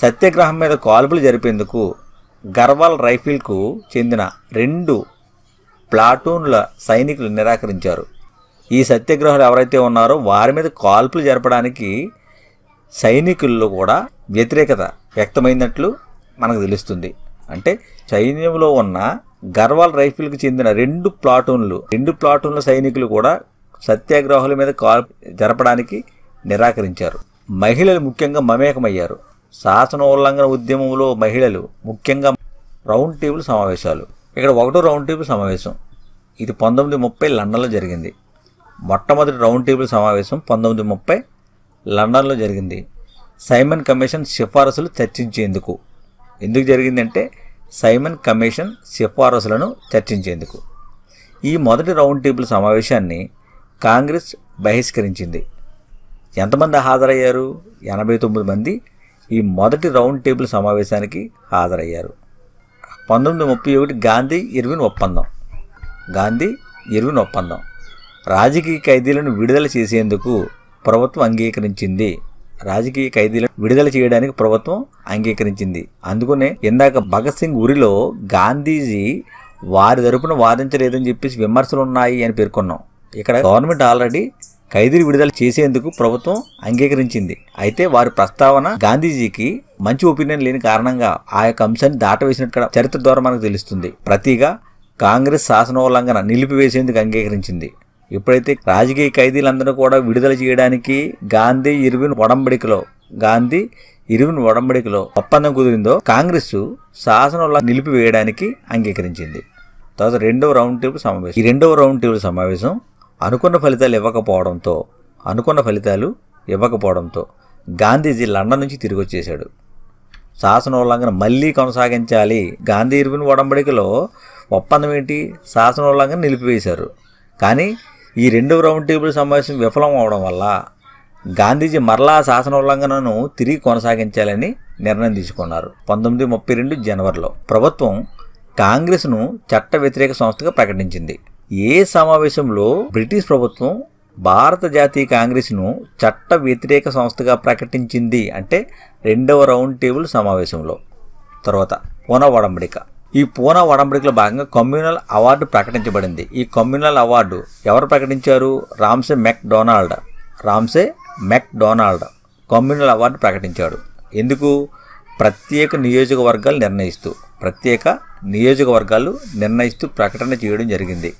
సత్యాగ్రహం మీద కాల్పులు జరిపేందుకు గర్వాల్ రైఫిల్కు చెందిన రెండు ప్లాటూన్ల సైనికులు నిరాకరించారు ఈ సత్యాగ్రహాలు ఎవరైతే ఉన్నారో వారి మీద కాల్పులు జరపడానికి సైనికుల్లో కూడా వ్యతిరేకత వ్యక్తమైనట్లు మనకు తెలుస్తుంది అంటే సైన్యంలో ఉన్న గర్వాల్ రైఫిల్కి చెందిన రెండు ప్లాటూన్లు రెండు ప్లాటూన్ల సైనికులు కూడా సత్యాగ్రహాల మీద కాల్ జరపడానికి నిరాకరించారు మహిళలు ముఖ్యంగా మమేకమయ్యారు శాసన ఉల్లంఘన ఉద్యమంలో మహిళలు ముఖ్యంగా రౌండ్ టేబుల్ సమావేశాలు ఇక్కడ ఒకటో రౌండ్ టేబుల్ సమావేశం ఇది పంతొమ్మిది ముప్పై లండన్లో జరిగింది మొట్టమొదటి రౌండ్ టేబుల్ సమావేశం పంతొమ్మిది ముప్పై లండన్లో జరిగింది సైమన్ కమిషన్ సిఫారసులు చర్చించేందుకు ఎందుకు జరిగిందంటే సైమన్ కమిషన్ సిఫారసులను చర్చించేందుకు ఈ మొదటి రౌండ్ టేబుల్ సమావేశాన్ని కాంగ్రెస్ బహిష్కరించింది ఎంతమంది హాజరయ్యారు ఎనభై తొమ్మిది మంది ఈ మొదటి రౌండ్ టేబుల్ సమావేశానికి హాజరయ్యారు పంతొమ్మిది ముప్పై ఒకటి గాంధీ ఇర్విన్ ఒప్పందం గాంధీ ఇర్విన్ ఒప్పందం రాజకీయ ఖైదీలను విడుదల చేసేందుకు ప్రభుత్వం అంగీకరించింది రాజకీయ ఖైదీలను విడుదల చేయడానికి ప్రభుత్వం అంగీకరించింది అందుకనే ఇందాక భగత్ సింగ్ ఉరిలో గాంధీజీ వారి తరపున వాదించలేదని చెప్పేసి విమర్శలు ఉన్నాయి అని పేర్కొన్నాం ఇక్కడ గవర్నమెంట్ ఆల్రెడీ ఖైదీలు విడుదల చేసేందుకు ప్రభుత్వం అంగీకరించింది అయితే వారి ప్రస్తావన గాంధీజీకి మంచి ఒపీనియన్ లేని కారణంగా ఆ యొక్క అంశాన్ని దాటవేసినట్టు చరిత్ర ద్వారా మనకు తెలుస్తుంది ప్రతిగా కాంగ్రెస్ శాసనోల్లంఘన నిలిపివేసేందుకు అంగీకరించింది ఎప్పుడైతే రాజకీయ ఖైదీలందరూ కూడా విడుదల చేయడానికి గాంధీ ఇరువిన్ ఒడంబడికలో గాంధీ ఇరువిన్ ఒడంబడికలో ఒప్పందం కుదిరిందో కాంగ్రెస్ శాసనంలో నిలిపివేయడానికి అంగీకరించింది తర్వాత రెండవ రౌండ్ టేబుల్ సమావేశం ఈ రెండవ రౌండ్ టేబుల్ సమావేశం అనుకున్న ఫలితాలు ఇవ్వకపోవడంతో అనుకున్న ఫలితాలు ఇవ్వకపోవడంతో గాంధీజీ లండన్ నుంచి తిరిగి వచ్చేశాడు శాసన ఉల్లంఘన మళ్ళీ కొనసాగించాలి గాంధీ ఇరువిన్ ఒడంబడికలో ఒప్పందం ఏంటి శాసన ఉల్లంఘన నిలిపివేశారు కానీ ఈ రెండవ రౌండ్ టేబుల్ సమావేశం విఫలం అవడం వల్ల గాంధీజీ మరలా శాసన ఉల్లంఘనను తిరిగి కొనసాగించాలని నిర్ణయం తీసుకున్నారు పంతొమ్మిది ముప్పై రెండు జనవరిలో ప్రభుత్వం కాంగ్రెస్ను చట్ట వ్యతిరేక సంస్థగా ప్రకటించింది ఏ సమావేశంలో బ్రిటిష్ ప్రభుత్వం భారత జాతీయ కాంగ్రెస్ను చట్ట వ్యతిరేక సంస్థగా ప్రకటించింది అంటే రెండవ రౌండ్ టేబుల్ సమావేశంలో తర్వాత పునవడంబడిక ఈ పూనా ఒడంబడికలో భాగంగా కమ్యూనల్ అవార్డు ప్రకటించబడింది ఈ కమ్యూనల్ అవార్డు ఎవరు ప్రకటించారు Ramsay MacDonald Ramsay MacDonald communal award ప్రకటించాడు ఎందుకు ప్రత్యేక నియోజకవర్గాలు నిర్ణయిస్తూ ప్రత్యేక నియోజకవర్గాలు నిర్ణయిస్తూ ప్రకటన చేయడం జరిగింది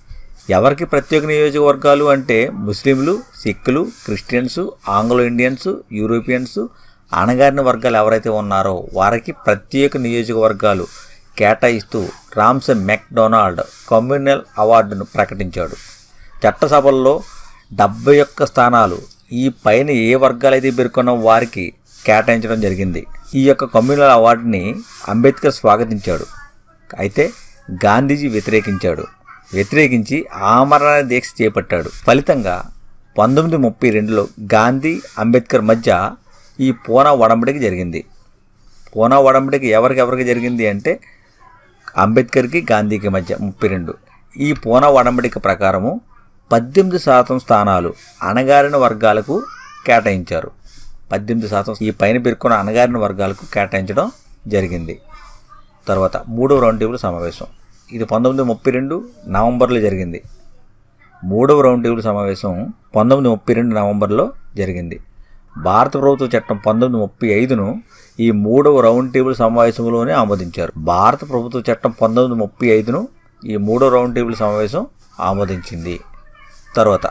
ఎవరికి ప్రత్యేక నియోజకవర్గాలు అంటే ముస్లింలు సిక్కులు క్రిస్టియన్స్ ఆంగ్లో ఇండియన్స్ యూరోపియన్స్ అణగారిన వర్గాలు ఎవరైతే ఉన్నారో వారికి ప్రత్యేక నియోజకవర్గాలు కేటాయిస్తూ రామ్స్ మెక్డొనాల్డ్ కమ్యూనల్ అవార్డును ప్రకటించాడు చట్టసభల్లో డెబ్బై ఒక్క స్థానాలు ఈ పైన ఏ వర్గాలైతే పేర్కొన్న వారికి కేటాయించడం జరిగింది ఈ యొక్క కమ్యూనల్ అవార్డుని అంబేద్కర్ స్వాగతించాడు అయితే గాంధీజీ వ్యతిరేకించాడు వ్యతిరేకించి ఆమరణ దీక్ష చేపట్టాడు ఫలితంగా పంతొమ్మిది ముప్పై రెండులో గాంధీ అంబేద్కర్ మధ్య ఈ పూనా ఒడంబడికి జరిగింది పూనా ఒడంబడికి ఎవరికెవరికి జరిగింది అంటే అంబేద్కర్కి గాంధీకి మధ్య ముప్పై రెండు ఈ పూన వడంబడిక ప్రకారము పద్దెనిమిది శాతం స్థానాలు అణగారిన వర్గాలకు కేటాయించారు పద్దెనిమిది శాతం ఈ పైన పేర్కొన్న అణగారిన వర్గాలకు కేటాయించడం జరిగింది తర్వాత మూడవ రౌండ్ టేబుల్ సమావేశం ఇది పంతొమ్మిది ముప్పై రెండు నవంబర్లో జరిగింది మూడవ రౌండ్ టేబుల్ సమావేశం పంతొమ్మిది ముప్పై రెండు నవంబర్లో జరిగింది భారత ప్రభుత్వ చట్టం పంతొమ్మిది ముప్పై ఐదును ఈ మూడవ రౌండ్ టేబుల్ సమావేశంలోనే ఆమోదించారు భారత ప్రభుత్వ చట్టం పంతొమ్మిది ముప్పై ఐదును ఈ మూడో రౌండ్ టేబుల్ సమావేశం ఆమోదించింది తర్వాత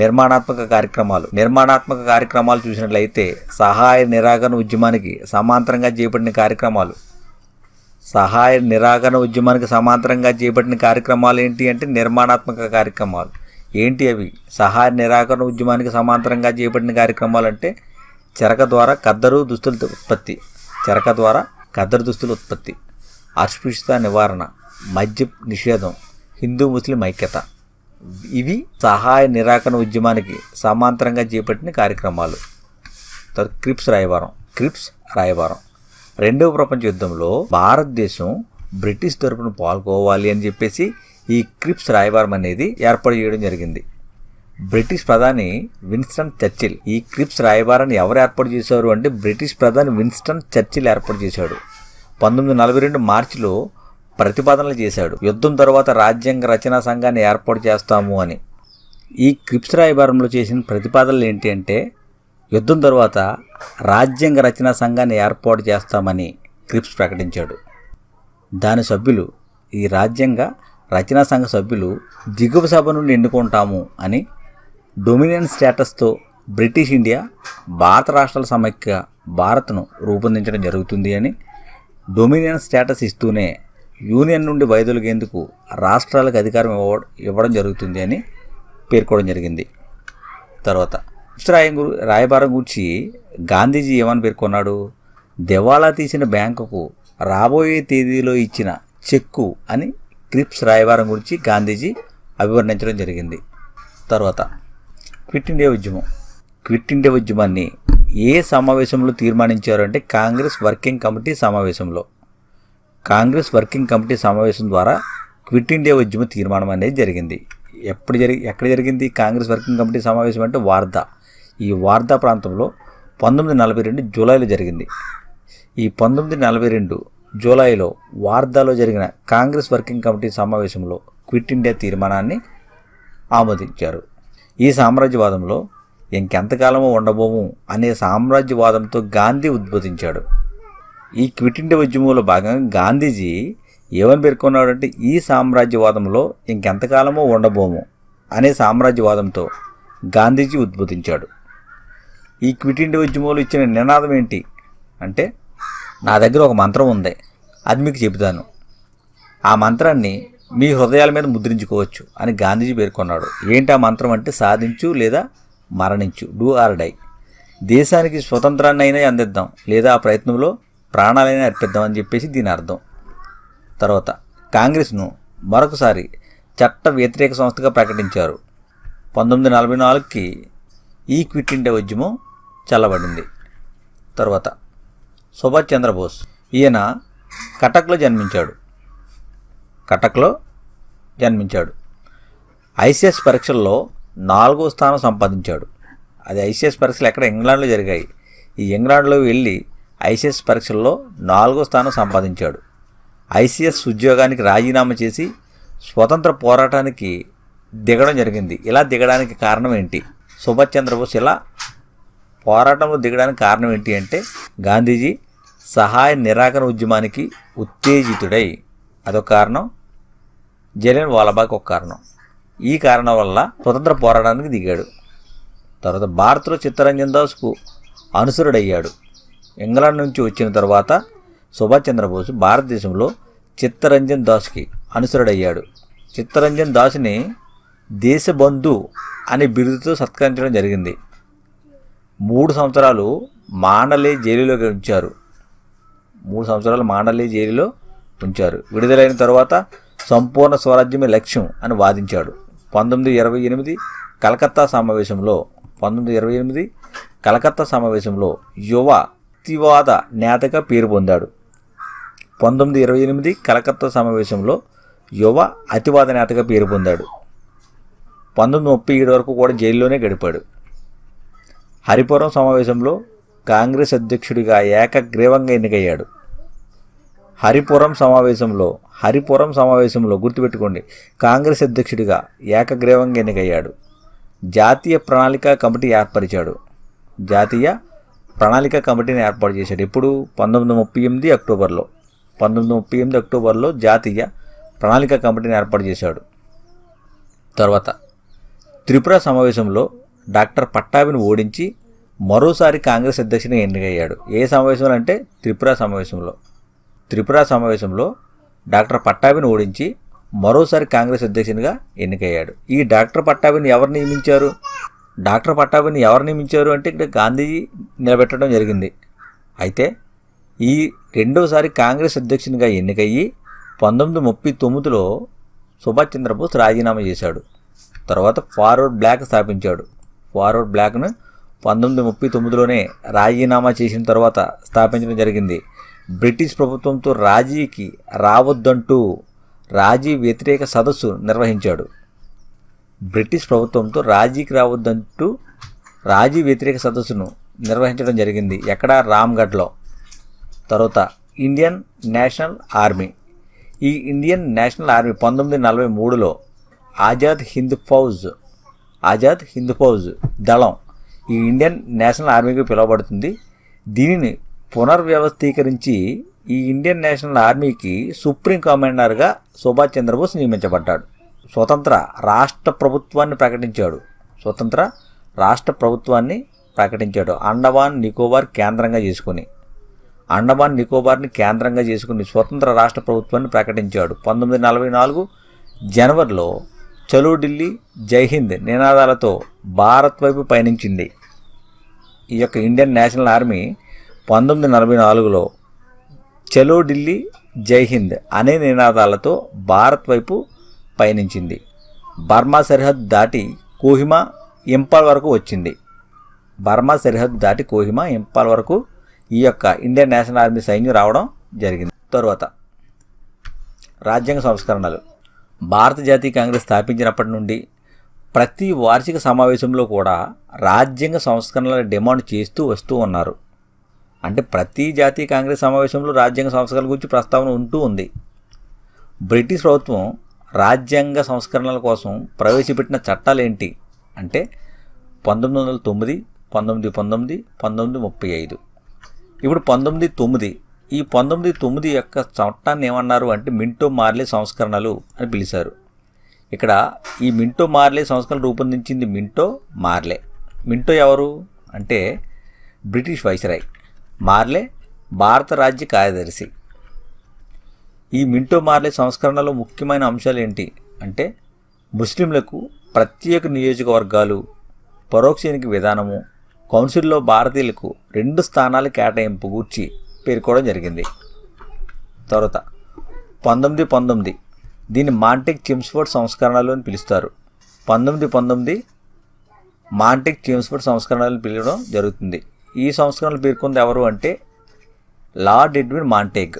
నిర్మాణాత్మక కార్యక్రమాలు నిర్మాణాత్మక కార్యక్రమాలు చూసినట్లయితే సహాయ నిరాకరణ ఉద్యమానికి సమాంతరంగా చేపట్టిన కార్యక్రమాలు సహాయ నిరాకరణ ఉద్యమానికి సమాంతరంగా చేపట్టిన కార్యక్రమాలు ఏంటి అంటే నిర్మాణాత్మక కార్యక్రమాలు ఏంటి అవి సహాయ నిరాకరణ ఉద్యమానికి సమాంతరంగా చేపట్టిన కార్యక్రమాలు అంటే చెరక ద్వారా కద్దరు దుస్తుల ఉత్పత్తి చెరక ద్వారా కద్దరు దుస్తుల ఉత్పత్తి అస్పృశ్యత నివారణ మద్య నిషేధం హిందూ ముస్లిం ఐక్యత ఇవి సహాయ నిరాకరణ ఉద్యమానికి సమాంతరంగా చేపట్టిన కార్యక్రమాలు క్రిప్స్ రాయబారం క్రిప్స్ రాయబారం రెండవ ప్రపంచ యుద్ధంలో భారతదేశం బ్రిటిష్ తరపున పాల్గొవాలి అని చెప్పేసి ఈ క్రిప్స్ రాయబారం అనేది ఏర్పాటు చేయడం జరిగింది బ్రిటిష్ ప్రధాని విన్స్టన్ చర్చిల్ ఈ క్రిప్స్ రాయబారాన్ని ఎవరు ఏర్పాటు చేశారు అంటే బ్రిటిష్ ప్రధాని విన్స్టన్ చర్చిల్ ఏర్పాటు చేశాడు పంతొమ్మిది నలభై రెండు మార్చిలో ప్రతిపాదనలు చేశాడు యుద్ధం తర్వాత రాజ్యాంగ రచనా సంఘాన్ని ఏర్పాటు చేస్తాము అని ఈ క్రిప్స్ రాయబారంలో చేసిన ప్రతిపాదనలు ఏంటి అంటే యుద్ధం తర్వాత రాజ్యాంగ రచనా సంఘాన్ని ఏర్పాటు చేస్తామని క్రిప్స్ ప్రకటించాడు దాని సభ్యులు ఈ రాజ్యాంగ రచనా సంఘ సభ్యులు దిగువ సభ నుండి ఎన్నుకుంటాము అని డొమినియన్ స్టేటస్తో బ్రిటిష్ ఇండియా భారత రాష్ట్రాల సమైక్య భారత్ను రూపొందించడం జరుగుతుంది అని డొమినియన్ స్టేటస్ ఇస్తూనే యూనియన్ నుండి వైదొలిగేందుకు రాష్ట్రాలకు అధికారం ఇవ్వ ఇవ్వడం జరుగుతుంది అని పేర్కోవడం జరిగింది తర్వాత రాయం గురి రాయబారం గురించి గాంధీజీ ఏమని పేర్కొన్నాడు దివాలా తీసిన బ్యాంకుకు రాబోయే తేదీలో ఇచ్చిన చెక్కు అని క్రిప్స్ రాయబారం గురించి గాంధీజీ అభివర్ణించడం జరిగింది తర్వాత క్విట్ ఇండియా ఉద్యమం క్విట్ ఇండియా ఉద్యమాన్ని ఏ సమావేశంలో తీర్మానించారు అంటే కాంగ్రెస్ వర్కింగ్ కమిటీ సమావేశంలో కాంగ్రెస్ వర్కింగ్ కమిటీ సమావేశం ద్వారా క్విట్ ఇండియా ఉద్యమ తీర్మానం అనేది జరిగింది ఎప్పుడు జరిగి ఎక్కడ జరిగింది కాంగ్రెస్ వర్కింగ్ కమిటీ సమావేశం అంటే వార్దా ఈ వార్దా ప్రాంతంలో పంతొమ్మిది నలభై రెండు జూలైలో జరిగింది ఈ పంతొమ్మిది నలభై రెండు జూలైలో వార్దాలో జరిగిన కాంగ్రెస్ వర్కింగ్ కమిటీ సమావేశంలో క్విట్ ఇండియా తీర్మానాన్ని ఆమోదించారు ఈ సామ్రాజ్యవాదంలో ఇంకెంతకాలమో ఉండబోము అనే సామ్రాజ్యవాదంతో గాంధీ ఉద్బోధించాడు ఈ క్విట్ ఇండియా ఉద్యమంలో భాగంగా గాంధీజీ ఏమని పేర్కొన్నాడంటే ఈ సామ్రాజ్యవాదంలో ఇంకెంతకాలమో ఉండబోము అనే సామ్రాజ్యవాదంతో గాంధీజీ ఉద్బోధించాడు ఈ క్విట్ ఇండియా ఉద్యమంలో ఇచ్చిన నినాదం ఏంటి అంటే నా దగ్గర ఒక మంత్రం ఉంది అది మీకు చెబుతాను ఆ మంత్రాన్ని మీ హృదయాల మీద ముద్రించుకోవచ్చు అని గాంధీజీ పేర్కొన్నాడు ఏంటి ఆ మంత్రం అంటే సాధించు లేదా మరణించు డూ ఆర్ డై దేశానికి స్వతంత్రాన్ని అయినా అందిద్దాం లేదా ఆ ప్రయత్నంలో ప్రాణాలైనా అర్పిద్దాం అని చెప్పేసి దీని అర్థం తర్వాత కాంగ్రెస్ను మరొకసారి చట్ట వ్యతిరేక సంస్థగా ప్రకటించారు పంతొమ్మిది నలభై నాలుగుకి ఈ క్విట్ ఇండియా ఉద్యమం చల్లబడింది తర్వాత సుభాష్ చంద్రబోస్ ఈయన కటక్లో జన్మించాడు కటక్లో జన్మించాడు ఐసీఎస్ పరీక్షల్లో నాలుగో స్థానం సంపాదించాడు అది ఐసీఎస్ పరీక్షలు ఎక్కడ ఇంగ్లాండ్లో జరిగాయి ఈ ఇంగ్లాండ్లో వెళ్ళి ఐసీఎస్ పరీక్షల్లో నాలుగో స్థానం సంపాదించాడు ఐసీఎస్ ఉద్యోగానికి రాజీనామా చేసి స్వతంత్ర పోరాటానికి దిగడం జరిగింది ఇలా దిగడానికి కారణం ఏంటి సుభాష్ చంద్రబోస్ ఇలా పోరాటంలో దిగడానికి కారణం ఏంటి అంటే గాంధీజీ సహాయ నిరాకరణ ఉద్యమానికి ఉత్తేజితుడై అదొక కారణం జలియన్ వాలాబాగ్ ఒక కారణం ఈ కారణం వల్ల స్వతంత్ర పోరాటానికి దిగాడు తర్వాత భారత్లో చిత్తరంజన్ దాస్కు అనుసరుడయ్యాడు ఇంగ్లాండ్ నుంచి వచ్చిన తర్వాత సుభాష్ చంద్రబోస్ భారతదేశంలో చిత్తరంజన్ దాస్కి అనుసరుడయ్యాడు చిత్తరంజన్ దాస్ని దేశబంధు అనే బిరుదుతో సత్కరించడం జరిగింది మూడు సంవత్సరాలు మాండలి జైలులోకి ఉంచారు మూడు సంవత్సరాలు మాండలే జైలులో ఉంచారు విడుదలైన తర్వాత సంపూర్ణ స్వరాజ్యమే లక్ష్యం అని వాదించాడు పంతొమ్మిది ఇరవై ఎనిమిది కలకత్తా సమావేశంలో పంతొమ్మిది ఇరవై ఎనిమిది కలకత్తా సమావేశంలో యువ తివాద నేతగా పేరు పొందాడు పంతొమ్మిది ఇరవై ఎనిమిది కలకత్తా సమావేశంలో యువ అతివాద నేతగా పేరు పొందాడు పంతొమ్మిది ముప్పై ఏడు వరకు కూడా జైల్లోనే గడిపాడు హరిపురం సమావేశంలో కాంగ్రెస్ అధ్యక్షుడిగా ఏకగ్రీవంగా ఎన్నికయ్యాడు హరిపురం సమావేశంలో హరిపురం సమావేశంలో గుర్తుపెట్టుకోండి కాంగ్రెస్ అధ్యక్షుడిగా ఏకగ్రీవంగా ఎన్నికయ్యాడు జాతీయ ప్రణాళిక కమిటీ ఏర్పరిచాడు జాతీయ ప్రణాళిక కమిటీని ఏర్పాటు చేశాడు ఇప్పుడు పంతొమ్మిది ముప్పై ఎనిమిది అక్టోబర్లో పంతొమ్మిది ముప్పై ఎనిమిది అక్టోబర్లో జాతీయ ప్రణాళిక కమిటీని ఏర్పాటు చేశాడు తర్వాత త్రిపుర సమావేశంలో డాక్టర్ పట్టాభిని ఓడించి మరోసారి కాంగ్రెస్ అధ్యక్షునిగా ఎన్నికయ్యాడు ఏ సమావేశంలో అంటే త్రిపుర సమావేశంలో త్రిపుర సమావేశంలో డాక్టర్ పట్టాభిని ఓడించి మరోసారి కాంగ్రెస్ అధ్యక్షునిగా ఎన్నికయ్యాడు ఈ డాక్టర్ పట్టాభిని ఎవరు నియమించారు డాక్టర్ పట్టాభిని ఎవరు నియమించారు అంటే ఇక్కడ గాంధీజీ నిలబెట్టడం జరిగింది అయితే ఈ రెండోసారి కాంగ్రెస్ అధ్యక్షునిగా ఎన్నికయ్యి పంతొమ్మిది ముప్పై తొమ్మిదిలో సుభాష్ చంద్రబోస్ రాజీనామా చేశాడు తర్వాత ఫార్వర్డ్ బ్లాక్ స్థాపించాడు ఫార్వర్డ్ బ్లాక్ను పంతొమ్మిది ముప్పై తొమ్మిదిలోనే రాజీనామా చేసిన తర్వాత స్థాపించడం జరిగింది బ్రిటిష్ ప్రభుత్వంతో రాజీకి రావద్దంటూ రాజీ వ్యతిరేక సదస్సు నిర్వహించాడు బ్రిటిష్ ప్రభుత్వంతో రాజీకి రావద్దంటూ రాజీ వ్యతిరేక సదస్సును నిర్వహించడం జరిగింది ఎక్కడ రామ్గఢ్లో తర్వాత ఇండియన్ నేషనల్ ఆర్మీ ఈ ఇండియన్ నేషనల్ ఆర్మీ పంతొమ్మిది నలభై మూడులో ఆజాద్ హింద్ ఫౌజ్ ఆజాద్ హింద్ ఫౌజ్ దళం ఈ ఇండియన్ నేషనల్ ఆర్మీకి పిలువబడుతుంది దీనిని పునర్వ్యవస్థీకరించి ఈ ఇండియన్ నేషనల్ ఆర్మీకి సుప్రీం కమాండర్గా సుభాష్ చంద్రబోస్ నియమించబడ్డాడు స్వతంత్ర రాష్ట్ర ప్రభుత్వాన్ని ప్రకటించాడు స్వతంత్ర రాష్ట్ర ప్రభుత్వాన్ని ప్రకటించాడు అండమాన్ నికోబార్ కేంద్రంగా చేసుకుని అండమాన్ నికోబార్ని కేంద్రంగా చేసుకుని స్వతంత్ర రాష్ట్ర ప్రభుత్వాన్ని ప్రకటించాడు పంతొమ్మిది నలభై నాలుగు జనవరిలో చలో ఢిల్లీ జైహింద్ నినాదాలతో భారత్ వైపు పయనించింది ఈ యొక్క ఇండియన్ నేషనల్ ఆర్మీ పంతొమ్మిది నలభై నాలుగులో చలో ఢిల్లీ జై హింద్ అనే నినాదాలతో భారత్ వైపు పయనించింది బర్మా సరిహద్దు దాటి కోహిమా ఇంపాల్ వరకు వచ్చింది బర్మా సరిహద్దు దాటి కోహిమా ఇంపాల్ వరకు ఈ యొక్క ఇండియన్ నేషనల్ ఆర్మీ సైన్యం రావడం జరిగింది తరువాత రాజ్యాంగ సంస్కరణలు భారత జాతీయ కాంగ్రెస్ స్థాపించినప్పటి నుండి ప్రతి వార్షిక సమావేశంలో కూడా రాజ్యాంగ సంస్కరణల డిమాండ్ చేస్తూ వస్తూ ఉన్నారు అంటే ప్రతి జాతీయ కాంగ్రెస్ సమావేశంలో రాజ్యాంగ సంస్కరణల గురించి ప్రస్తావన ఉంటూ ఉంది బ్రిటిష్ ప్రభుత్వం రాజ్యాంగ సంస్కరణల కోసం ప్రవేశపెట్టిన చట్టాలు ఏంటి అంటే పంతొమ్మిది వందల తొమ్మిది పంతొమ్మిది పంతొమ్మిది పంతొమ్మిది ముప్పై ఐదు ఇప్పుడు పంతొమ్మిది తొమ్మిది ఈ పంతొమ్మిది తొమ్మిది యొక్క చట్టాన్ని ఏమన్నారు అంటే మింటో మార్లే సంస్కరణలు అని పిలిచారు ఇక్కడ ఈ మింటో మార్లే సంస్కరణ రూపొందించింది మింటో మార్లే మింటో ఎవరు అంటే బ్రిటిష్ వైస్రాయ్ మార్లే భారత రాజ్య కార్యదర్శి ఈ మింటో మార్లే సంస్కరణలో ముఖ్యమైన అంశాలు ఏంటి అంటే ముస్లింలకు ప్రత్యేక నియోజకవర్గాలు పరోక్ష ఎన్నిక విధానము కౌన్సిల్లో భారతీయులకు రెండు స్థానాల కేటాయింపు గూర్చి పేర్కోవడం జరిగింది తర్వాత పంతొమ్మిది పంతొమ్మిది దీన్ని మాంటిక్ చిమ్స్ఫోర్డ్ సంస్కరణలు అని పిలుస్తారు పంతొమ్మిది పంతొమ్మిది మాంటిక్ చిమ్స్ఫోర్డ్ సంస్కరణలు పిలవడం జరుగుతుంది ఈ సంస్కరణలు పేర్కొంది ఎవరు అంటే లార్డ్ ఎడ్విన్ మాంటేగ్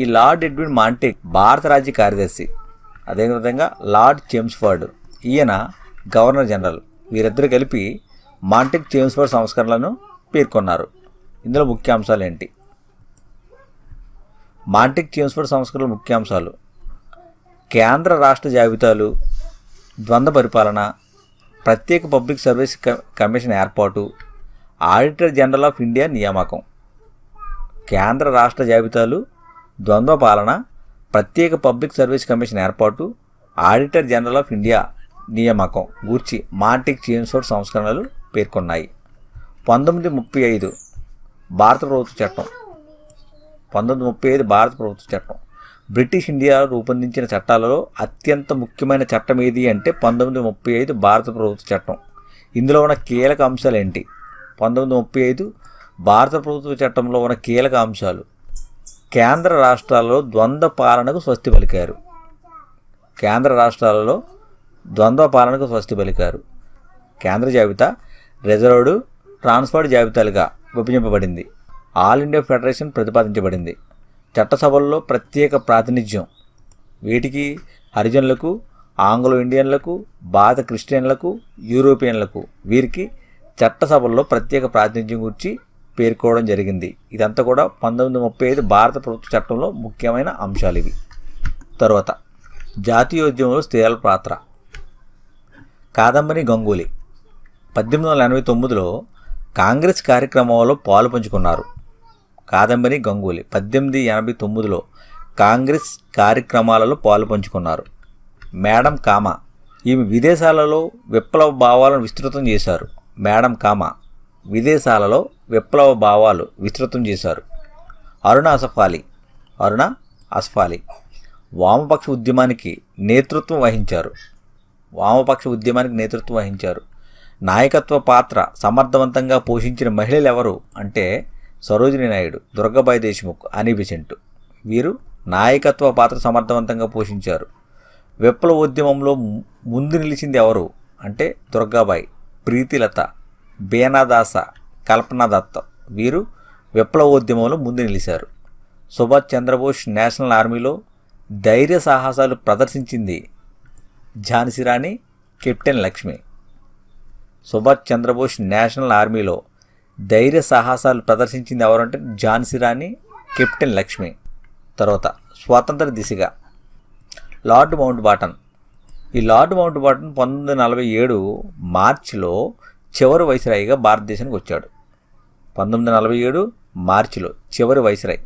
ఈ లార్డ్ ఎడ్విన్ మాంటేగ్ భారత రాజ్య కార్యదర్శి అదేవిధంగా లార్డ్ చేమ్స్ఫర్డ్ ఈయన గవర్నర్ జనరల్ వీరిద్దరు కలిపి మాంటేక్ చేమ్స్ఫర్డ్ సంస్కరణలను పేర్కొన్నారు ఇందులో ముఖ్యాంశాలు ఏంటి మాంటిక్ చేమ్స్ఫర్డ్ సంస్కరణల ముఖ్యాంశాలు కేంద్ర రాష్ట్ర జాబితాలు ద్వంద్వ పరిపాలన ప్రత్యేక పబ్లిక్ సర్వీస్ కమిషన్ ఏర్పాటు ఆడిటర్ జనరల్ ఆఫ్ ఇండియా నియామకం కేంద్ర రాష్ట్ర జాబితాలు ద్వంద్వ పాలన ప్రత్యేక పబ్లిక్ సర్వీస్ కమిషన్ ఏర్పాటు ఆడిటర్ జనరల్ ఆఫ్ ఇండియా నియామకం గూర్చి మార్టిక్ చేన్సోడ్ సంస్కరణలు పేర్కొన్నాయి పంతొమ్మిది ముప్పై ఐదు భారత ప్రభుత్వ చట్టం పంతొమ్మిది ముప్పై ఐదు భారత ప్రభుత్వ చట్టం బ్రిటిష్ ఇండియా రూపొందించిన చట్టాలలో అత్యంత ముఖ్యమైన చట్టం ఏది అంటే పంతొమ్మిది ముప్పై ఐదు భారత ప్రభుత్వ చట్టం ఇందులో ఉన్న కీలక అంశాలు ఏంటి పంతొమ్మిది ముప్పై ఐదు భారత ప్రభుత్వ చట్టంలో ఉన్న కీలక అంశాలు కేంద్ర రాష్ట్రాలలో ద్వంద్వ పాలనకు స్వస్తి పలికారు కేంద్ర రాష్ట్రాలలో ద్వంద్వ పాలనకు స్వస్తి పలికారు కేంద్ర జాబితా రిజర్వ్డ్ ట్రాన్స్ఫర్డ్ జాబితాలుగా విభజింపబడింది ఆల్ ఇండియా ఫెడరేషన్ ప్రతిపాదించబడింది చట్టసభల్లో ప్రత్యేక ప్రాతినిధ్యం వీటికి హరిజనులకు ఆంగ్లో ఇండియన్లకు భారత క్రిస్టియన్లకు యూరోపియన్లకు వీరికి చట్టసభల్లో ప్రత్యేక ప్రాతినిధ్యం గురించి పేర్కోవడం జరిగింది ఇదంతా కూడా పంతొమ్మిది ముప్పై ఐదు భారత ప్రభుత్వ చట్టంలో ముఖ్యమైన అంశాలు ఇవి తరువాత జాతీయోద్యమంలో స్త్రీల పాత్ర కాదంబరి గంగూలీ పద్దెనిమిది వందల ఎనభై తొమ్మిదిలో కాంగ్రెస్ కార్యక్రమంలో పాలు పంచుకున్నారు కాదంబరి గంగూలీ పద్దెనిమిది ఎనభై తొమ్మిదిలో కాంగ్రెస్ కార్యక్రమాలలో పాలు పంచుకున్నారు మేడం కామా ఈమె విదేశాలలో విప్లవ భావాలను విస్తృతం చేశారు మేడం కామ విదేశాలలో విప్లవ భావాలు విస్తృతం చేశారు అరుణ అసఫాలి అరుణ అసఫాలి వామపక్ష ఉద్యమానికి నేతృత్వం వహించారు వామపక్ష ఉద్యమానికి నేతృత్వం వహించారు నాయకత్వ పాత్ర సమర్థవంతంగా పోషించిన మహిళలు ఎవరు అంటే సరోజిని నాయుడు దుర్గాబాయి దేశ్ముఖ్ అని బిసెంట్ వీరు నాయకత్వ పాత్ర సమర్థవంతంగా పోషించారు విప్లవ ఉద్యమంలో ముందు నిలిచింది ఎవరు అంటే దుర్గాబాయి ప్రీతిలత బీనాదాస కల్పనాదత్త వీరు విప్లవోద్యమంలో ముందు నిలిచారు సుభాష్ చంద్రబోస్ నేషనల్ ఆర్మీలో ధైర్య సాహసాలు ప్రదర్శించింది ఝాన్సీ రాణి కెప్టెన్ లక్ష్మి సుభాష్ చంద్రబోస్ నేషనల్ ఆర్మీలో ధైర్య సాహసాలు ప్రదర్శించింది ఎవరంటే ఝాన్సీ రాణి కెప్టెన్ లక్ష్మి తర్వాత స్వాతంత్ర దిశగా లార్డ్ మౌంట్ బాటన్ ఈ లార్డ్ మౌంట్ బాటన్ పంతొమ్మిది వందల నలభై ఏడు మార్చిలో చివరి వైస్రాయిగా భారతదేశానికి వచ్చాడు పంతొమ్మిది వందల నలభై ఏడు మార్చిలో చివరి వైస్రాయ్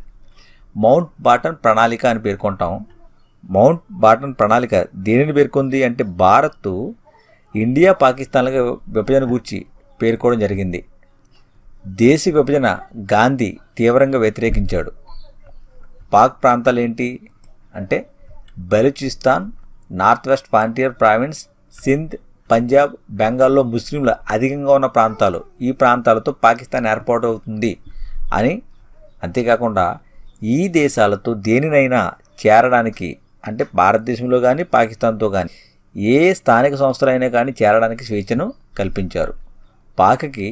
మౌంట్ బాటన్ ప్రణాళిక అని పేర్కొంటాం మౌంట్ బాటన్ ప్రణాళిక దేనిని పేర్కొంది అంటే భారత్ ఇండియా పాకిస్తాన్లకు విభజన గూర్చి పేర్కోవడం జరిగింది దేశ విభజన గాంధీ తీవ్రంగా వ్యతిరేకించాడు పాక్ ప్రాంతాలు ఏంటి అంటే Baluchistan north west frontier province Sindh Punjab బెంగాల్లో ముస్లింలు అధికంగా ఉన్న ప్రాంతాలు ఈ ప్రాంతాలతో పాకిస్తాన్ ఏర్పాటు అవుతుంది అని అంతేకాకుండా ఈ దేశాలతో దేనినైనా చేరడానికి అంటే భారతదేశంలో కానీ పాకిస్తాన్తో కానీ ఏ స్థానిక సంస్థలైనా కానీ చేరడానికి స్వేచ్ఛను కల్పించారు పాకకి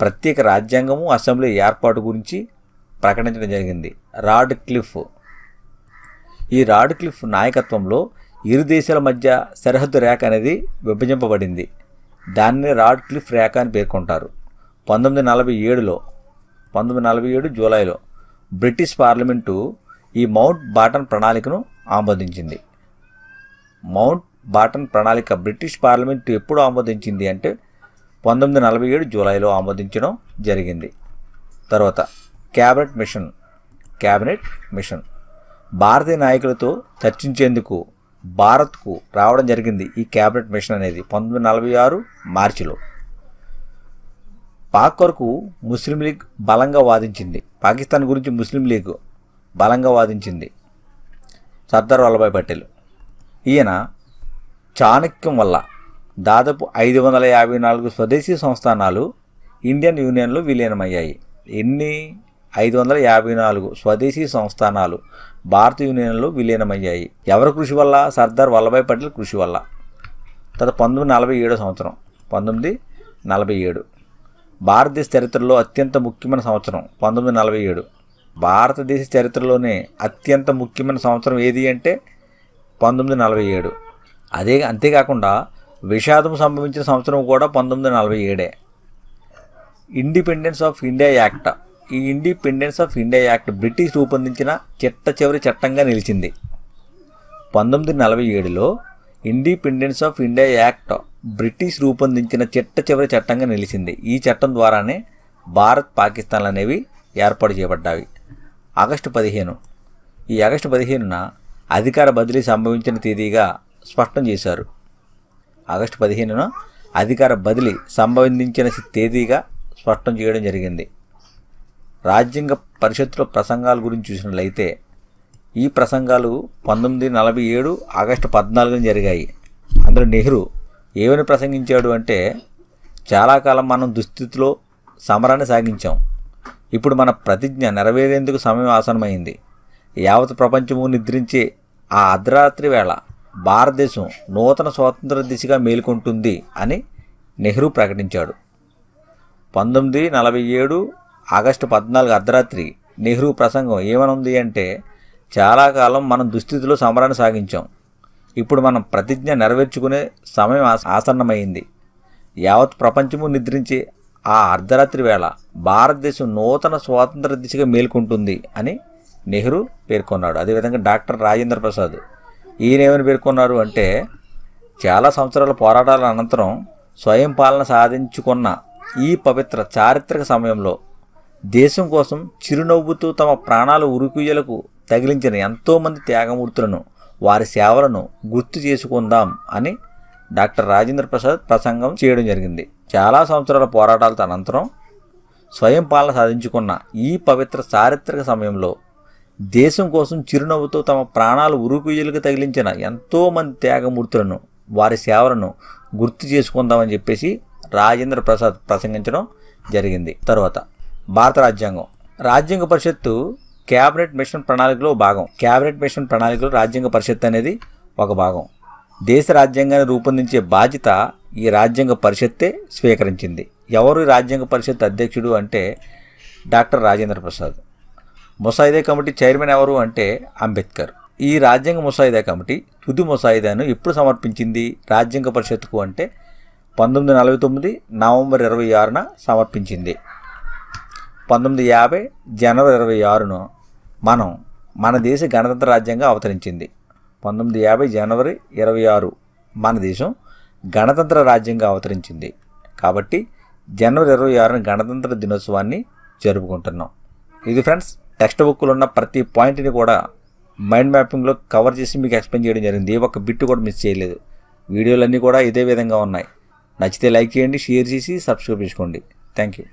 ప్రత్యేక రాజ్యాంగము అసెంబ్లీ ఏర్పాటు గురించి ప్రకటించడం జరిగింది రాడ్ క్లిఫ్ ఈ రాడ్ క్లిఫ్ నాయకత్వంలో ఇరు దేశాల మధ్య సరిహద్దు రేఖ అనేది విభజింపబడింది దాన్ని రాడ్ క్లిఫ్ రేఖ అని పేర్కొంటారు పంతొమ్మిది నలభై ఏడులో పంతొమ్మిది నలభై ఏడు జూలైలో బ్రిటిష్ పార్లమెంటు ఈ మౌంట్ బాటన్ ప్రణాళికను ఆమోదించింది మౌంట్ బాటన్ ప్రణాళిక బ్రిటిష్ పార్లమెంటు ఎప్పుడు ఆమోదించింది అంటే పంతొమ్మిది నలభై ఏడు జూలైలో ఆమోదించడం జరిగింది తర్వాత క్యాబినెట్ మిషన్ క్యాబినెట్ మిషన్ భారతీయ నాయకులతో చర్చించేందుకు భారత్కు రావడం జరిగింది ఈ క్యాబినెట్ మిషన్ అనేది పంతొమ్మిది నలభై ఆరు మార్చిలో పాక్ వరకు ముస్లిం లీగ్ బలంగా వాదించింది పాకిస్తాన్ గురించి ముస్లిం లీగ్ బలంగా వాదించింది సర్దార్ వల్లభాయ్ పటేల్ ఈయన చాణక్యం వల్ల దాదాపు ఐదు వందల యాభై నాలుగు స్వదేశీ సంస్థానాలు ఇండియన్ యూనియన్లో విలీనమయ్యాయి ఎన్ని ఐదు వందల యాభై నాలుగు స్వదేశీ సంస్థానాలు భారత యూనియన్లో విలీనమయ్యాయి ఎవరి కృషి వల్ల సర్దార్ వల్లభాయ్ పటేల్ కృషి వల్ల తర్వాత పంతొమ్మిది నలభై ఏడో సంవత్సరం పంతొమ్మిది నలభై ఏడు భారతదేశ చరిత్రలో అత్యంత ముఖ్యమైన సంవత్సరం పంతొమ్మిది నలభై ఏడు భారతదేశ చరిత్రలోనే అత్యంత ముఖ్యమైన సంవత్సరం ఏది అంటే పంతొమ్మిది నలభై ఏడు అదే అంతేకాకుండా విషాదం సంభవించిన సంవత్సరం కూడా పంతొమ్మిది నలభై ఏడే ఇండిపెండెన్స్ ఆఫ్ ఇండియా యాక్ట్ ఈ independence of India act British రూపొందించిన చిట్ట చివరి చట్టంగా నిలిచింది పంతొమ్మిది నలభై ఏడులో independence of India act British రూపొందించిన చిట్ట చివరి చట్టంగా నిలిచింది ఈ చట్టం ద్వారానే భారత్ పాకిస్తాన్లు అనేవి ఏర్పాటు చేయబడ్డాయి ఆగస్టు పదిహేను ఈ ఆగస్టు పదిహేనున అధికార బదిలీ సంభవించిన తేదీగా స్పష్టం చేశారు ఆగస్టు పదిహేనున అధికార బదిలీ సంభవించిన తేదీగా స్పష్టం చేయడం జరిగింది రాజ్యాంగ పరిషత్తులో ప్రసంగాల గురించి చూసినట్లయితే ఈ ప్రసంగాలు పంతొమ్మిది నలభై ఏడు ఆగస్టు పద్నాలుగున జరిగాయి అందులో నెహ్రూ ఏమని ప్రసంగించాడు అంటే చాలా కాలం మనం దుస్థితిలో సమరాన్ని సాగించాం ఇప్పుడు మన ప్రతిజ్ఞ నెరవేరేందుకు సమయం ఆసనమైంది యావత్ ప్రపంచము నిద్రించే ఆ అర్ధరాత్రి వేళ భారతదేశం నూతన స్వాతంత్ర దిశగా మేలుకుంటుంది అని నెహ్రూ ప్రకటించాడు పంతొమ్మిది నలభై ఏడు ఆగస్టు పద్నాలుగు అర్ధరాత్రి నెహ్రూ ప్రసంగం ఏమనుంది అంటే చాలా కాలం మనం దుస్థితిలో సమరాన్ని సాగించాం ఇప్పుడు మనం ప్రతిజ్ఞ నెరవేర్చుకునే సమయం ఆసన్నమైంది యావత్ ప్రపంచము నిద్రించి ఆ అర్ధరాత్రి వేళ భారతదేశం నూతన స్వాతంత్ర దిశగా మేల్కొంటుంది అని నెహ్రూ పేర్కొన్నాడు అదేవిధంగా డాక్టర్ రాజేంద్ర ప్రసాద్ ఈయనేమని పేర్కొన్నారు అంటే చాలా సంవత్సరాల పోరాటాల అనంతరం స్వయం పాలన సాధించుకున్న ఈ పవిత్ర చారిత్రక సమయంలో దేశం కోసం చిరునవ్వుతో తమ ప్రాణాలు ఉరుకుయ్యలకు తగిలించిన ఎంతోమంది త్యాగమూర్తులను వారి సేవలను గుర్తు చేసుకుందాం అని డాక్టర్ రాజేంద్ర ప్రసాద్ ప్రసంగం చేయడం జరిగింది చాలా సంవత్సరాల పోరాటాల అనంతరం స్వయం పాలన సాధించుకున్న ఈ పవిత్ర చారిత్రక సమయంలో దేశం కోసం చిరునవ్వుతో తమ ప్రాణాలు ఉరుకుయ్యలకు తగిలించిన ఎంతోమంది త్యాగమూర్తులను వారి సేవలను గుర్తు చేసుకుందామని చెప్పేసి రాజేంద్ర ప్రసాద్ ప్రసంగించడం జరిగింది తర్వాత భారత రాజ్యాంగం రాజ్యాంగ పరిషత్తు క్యాబినెట్ మిషన్ ప్రణాళికలో భాగం క్యాబినెట్ మిషన్ ప్రణాళికలో రాజ్యాంగ పరిషత్ అనేది ఒక భాగం దేశ రాజ్యాంగాన్ని రూపొందించే బాధ్యత ఈ రాజ్యాంగ పరిషత్తే స్వీకరించింది ఎవరు రాజ్యాంగ పరిషత్ అధ్యక్షుడు అంటే డాక్టర్ రాజేంద్ర ప్రసాద్ ముసాయిదా కమిటీ చైర్మన్ ఎవరు అంటే అంబేద్కర్ ఈ రాజ్యాంగ ముసాయిదా కమిటీ తుది ముసాయిదాను ఎప్పుడు సమర్పించింది రాజ్యాంగ పరిషత్కు అంటే పంతొమ్మిది నలభై తొమ్మిది నవంబర్ ఇరవై ఆరున సమర్పించింది పంతొమ్మిది యాభై జనవరి ఇరవై ఆరును మనం మన దేశ గణతంత్ర రాజ్యంగా అవతరించింది పంతొమ్మిది యాభై జనవరి ఇరవై ఆరు మన దేశం గణతంత్ర రాజ్యంగా అవతరించింది కాబట్టి జనవరి ఇరవై ఆరున గణతంత్ర దినోత్సవాన్ని జరుపుకుంటున్నాం ఇది ఫ్రెండ్స్ టెక్స్ట్ బుక్లో ఉన్న ప్రతి పాయింట్ని కూడా మైండ్ మ్యాపింగ్లో కవర్ చేసి మీకు ఎక్స్ప్లెయిన్ చేయడం జరిగింది ఏ ఒక్క బిట్టు కూడా మిస్ చేయలేదు వీడియోలన్నీ కూడా ఇదే విధంగా ఉన్నాయి నచ్చితే లైక్ చేయండి షేర్ చేసి సబ్స్క్రైబ్ చేసుకోండి థ్యాంక్ యూ